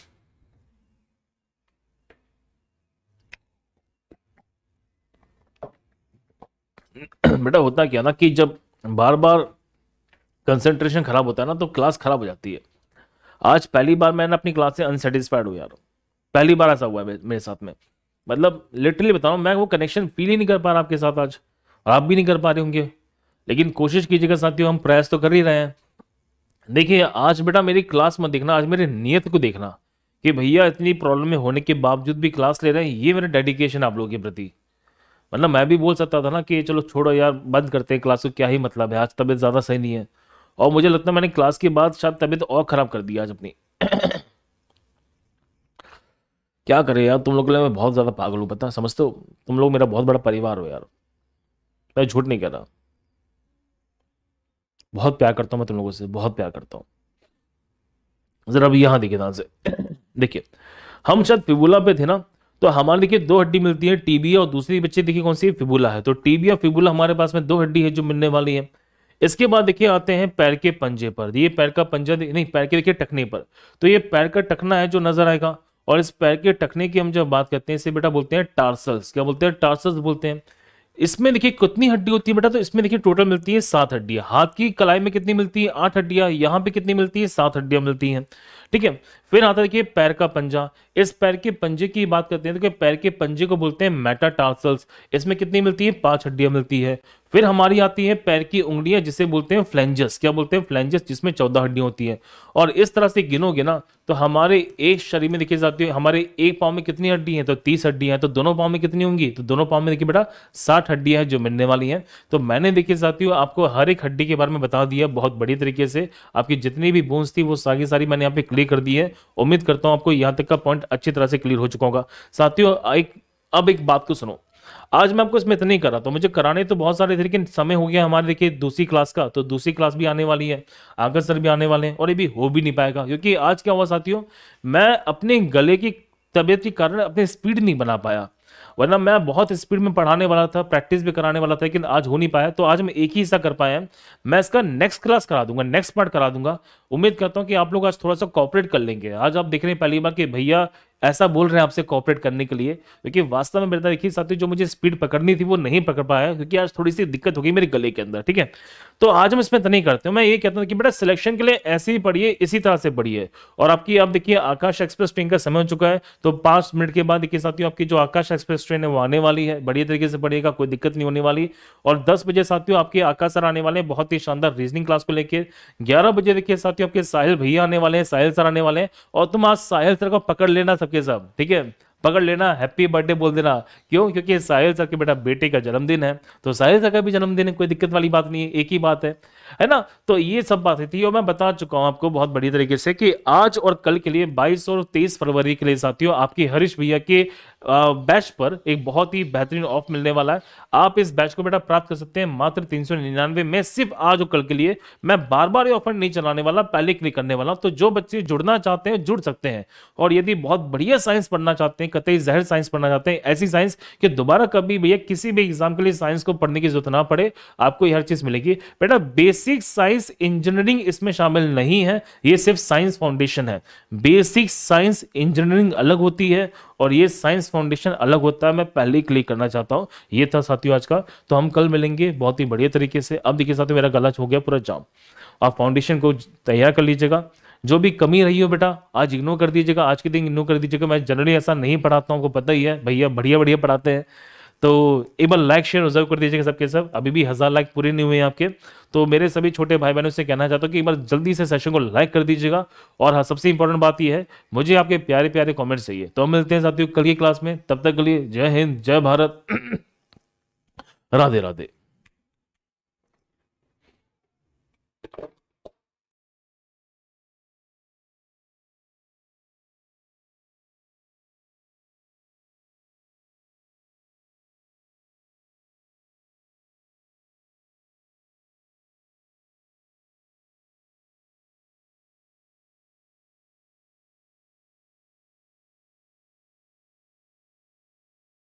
बेटा होता क्या ना कि जब बार बार कंसंट्रेशन खराब होता है ना तो क्लास खराब हो जाती है आज पहली बार मैंने अपनी क्लास से अनसेटिस्फाइड हुआ यार पहली बार ऐसा हुआ है मेरे साथ में मतलब लिटरली बताऊँ मैं वो कनेक्शन फील ही नहीं कर पा रहा आपके साथ आज और आप भी नहीं कर पा रहे होंगे लेकिन कोशिश कीजिएगा साथियों हम प्रयास तो कर ही रहे हैं देखिए आज बेटा मेरी क्लास मत देखना आज मेरे नियत को देखना कि भैया इतनी प्रॉब्लम में होने के बावजूद भी क्लास ले रहे हैं ये मेरा डेडिकेशन आप लोगों के प्रति मतलब मैं भी बोल सकता था ना कि चलो छोड़ो यार बंद करते हैं क्लास को क्या ही मतलब है आज तबीयत ज़्यादा सही नहीं है और मुझे लगता है मैंने क्लास के बाद शायद तबीयत और ख़राब कर दी आज अपनी क्या करे यार तुम लोग के लिए मैं बहुत ज़्यादा पागल हूँ पता समझते हो तुम लोग मेरा बहुत बड़ा परिवार हो यार मैं झूठ नहीं कह रहा बहुत प्यार करता हूँ मैं तुम लोगों से बहुत प्यार करता हूँ ज़रा अभी यहाँ देखिए ध्यान से देखिए हम शायद पिबुला पे थे ना तो हमारे देखिए दो हड्डी मिलती है टीबिया और दूसरी बच्चे देखिए कौन सी फिबुला है तो टीबिया और फिबुला हमारे पास में दो हड्डी है जो मिलने वाली है इसके बाद देखिए आते हैं पैर के पंजे पर ये पैर का पंजा नहीं पैर के देखिए टखने पर तो ये पैर का टखना है जो नजर आएगा और इस पैर के टखने की हम जब बात करते हैं इसे बेटा बोलते हैं टार्सल्स क्या बोलते हैं टार्सल्स बोलते हैं इसमें देखिए कितनी हड्डी होती है बेटा तो इसमें देखिए टोटल मिलती है सात हड्डियां हाथ की कलाई में कितनी मिलती है आठ हड्डियां यहाँ पे कितनी मिलती है सात हड्डियां मिलती हैं ठीक है फिर आता देखिए पैर का पंजा इस पैर के पंजे की बात करते हैं तो पैर के पंजे को बोलते हैं मेटाटार्सल्स इसमें कितनी मिलती है पांच हड्डियां मिलती है फिर हमारी आती है पैर की उंगलियां जिसे बोलते हैं फ्लेंजस क्या बोलते हैं फ्लेंजस जिसमें चौदह हड्डियां होती है और इस तरह से गिनोगे ना तो हमारे एक शरीर में देखी जाती है हमारे एक पाँव में कितनी हड्डी है तो तीस हड्डियां हैं तो दोनों पाँव में कितनी होंगी तो दोनों पाँव में देखिए बेटा साठ हड्डियां हैं जो मिलने वाली हैं तो मैंने देखी जाती हूँ आपको हर एक हड्डी के बारे में बता दिया बहुत बड़ी तरीके से आपकी जितनी भी बोन्स थी वो सारी सारी मैंने यहाँ पे क्लियर कर दी है उम्मीद करता हूं आपको यहां तक का पॉइंट अच्छी तरह से क्लियर हो चुका होगा साथियों एक अब एक बात को सुनो आज मैं आपको इसमें ही कर रहा था मुझे कराने तो बहुत सारे थे लेकिन समय हो गया हमारे देखिए दूसरी क्लास का तो दूसरी क्लास भी आने वाली है आकर सर भी आने वाले हैं और ये भी हो भी नहीं पाएगा क्योंकि आज क्या हुआ साथियों मैं अपने गले की तबीयत के कारण अपनी स्पीड नहीं बना पाया वरना मैं बहुत स्पीड में पढ़ाने वाला था प्रैक्टिस भी कराने वाला था लेकिन आज हो नहीं पाया तो आज मैं एक ही हिस्सा कर पाया मैं इसका नेक्स्ट क्लास करा दूंगा नेक्स्ट पार्ट करा दूंगा उम्मीद करता हूँ कि आप लोग आज थोड़ा सा कॉपरेट कर लेंगे आज आप देख रहे हैं पहली बार कि भैया ऐसा बोल रहे हैं आपसे कॉपरेट करने के लिए क्योंकि वास्तव में मेरे देखिए साथी जो मुझे स्पीड पकड़नी थी वो नहीं पकड़ पाया क्योंकि आज थोड़ी सी दिक्कत होगी मेरे गले के अंदर ठीक है तो आज हम इसमें नहीं करते मैं ये कहता हूँ कि बेटा सिलेक्शन के लिए ऐसे ही पढ़िए इसी तरह से पढ़िए और आपकी आप देखिए आकाश एक्सप्रेस ट्रेन का समय हो चुका है तो पांच मिनट के बाद देखिए साथियों आपकी जो आकाश एक्सप्रेस ट्रेन है वो आने वाली है बढ़िया तरीके से पढ़िएगा कोई दिक्कत नहीं होने वाली और दस बजे साथियों आपके आकाश सर आने वाले हैं बहुत ही शानदार रीजनिंग क्लास को लेकर ग्यारह बजे देखिए साथियों आपके साहिल भैया आने वाले हैं साहिल सर आने वाले हैं और तुम आज साहिल सर को पकड़ लेना सबके चुके सब ठीक है पकड़ लेना हैप्पी बर्थडे बोल देना क्यों क्योंकि साहिल सर के बेटा बेटे का जन्मदिन है तो साहिल सर का भी जन्मदिन है कोई दिक्कत वाली बात नहीं है एक ही बात है है ना तो ये सब बातें थी और मैं बता चुका हूं आपको बहुत बढ़िया तरीके से कि आज और कल के लिए 22 और 23 फरवरी के लिए साथियों आपकी हरीश भैया के बैच पर एक बहुत ही बेहतरीन ऑफ मिलने वाला है आप इस बैच को बेटा प्राप्त कर सकते हैं मात्र तीन सौ निन्यानवे में सिर्फ आज और कल के लिए मैं बार बार ये ऑफर नहीं चलाने वाला पहले क्लिक करने वाला तो जो बच्चे जुड़ना चाहते हैं जुड़ सकते हैं और यदि बहुत बढ़िया साइंस पढ़ना चाहते हैं कतई जहर साइंस पढ़ना चाहते हैं ऐसी साइंस कि दोबारा कभी भैया किसी भी एग्जाम के लिए साइंस को पढ़ने की जरूरत ना पड़े आपको हर चीज मिलेगी बेटा बेसिक साइंस इंजीनियरिंग इसमें शामिल नहीं है ये सिर्फ साइंस फाउंडेशन है बेसिक साइंस इंजीनियरिंग अलग होती है और ये साइंस फाउंडेशन अलग होता है मैं पहले ही क्लिक करना चाहता हूँ ये था साथियों आज का तो हम कल मिलेंगे बहुत ही बढ़िया तरीके से अब देखिए साथियों मेरा गला हो गया पूरा जाम आप फाउंडेशन को तैयार कर लीजिएगा जो भी कमी रही हो बेटा आज इग्नोर कर दीजिएगा आज के दिन इग्नोर कर दीजिएगा मैं जनरली ऐसा नहीं पढ़ाता हूँ आपको पता ही है भैया बढ़िया बढ़िया पढ़ाते हैं तो एक बार लाइक शेयर रिजर्व कर दीजिएगा सबके सब अभी भी हज़ार लाइक पूरे नहीं हुए हैं आपके तो मेरे सभी छोटे भाई बहनों से कहना चाहता हूँ कि एक बार जल्दी से सेशन को लाइक कर दीजिएगा और हाँ सबसे इंपॉर्टेंट बात यह है मुझे आपके प्यारे प्यारे कॉमेंट्स चाहिए तो हम मिलते हैं साथियों कल की क्लास में तब तक के लिए जय हिंद जय भारत राधे राधे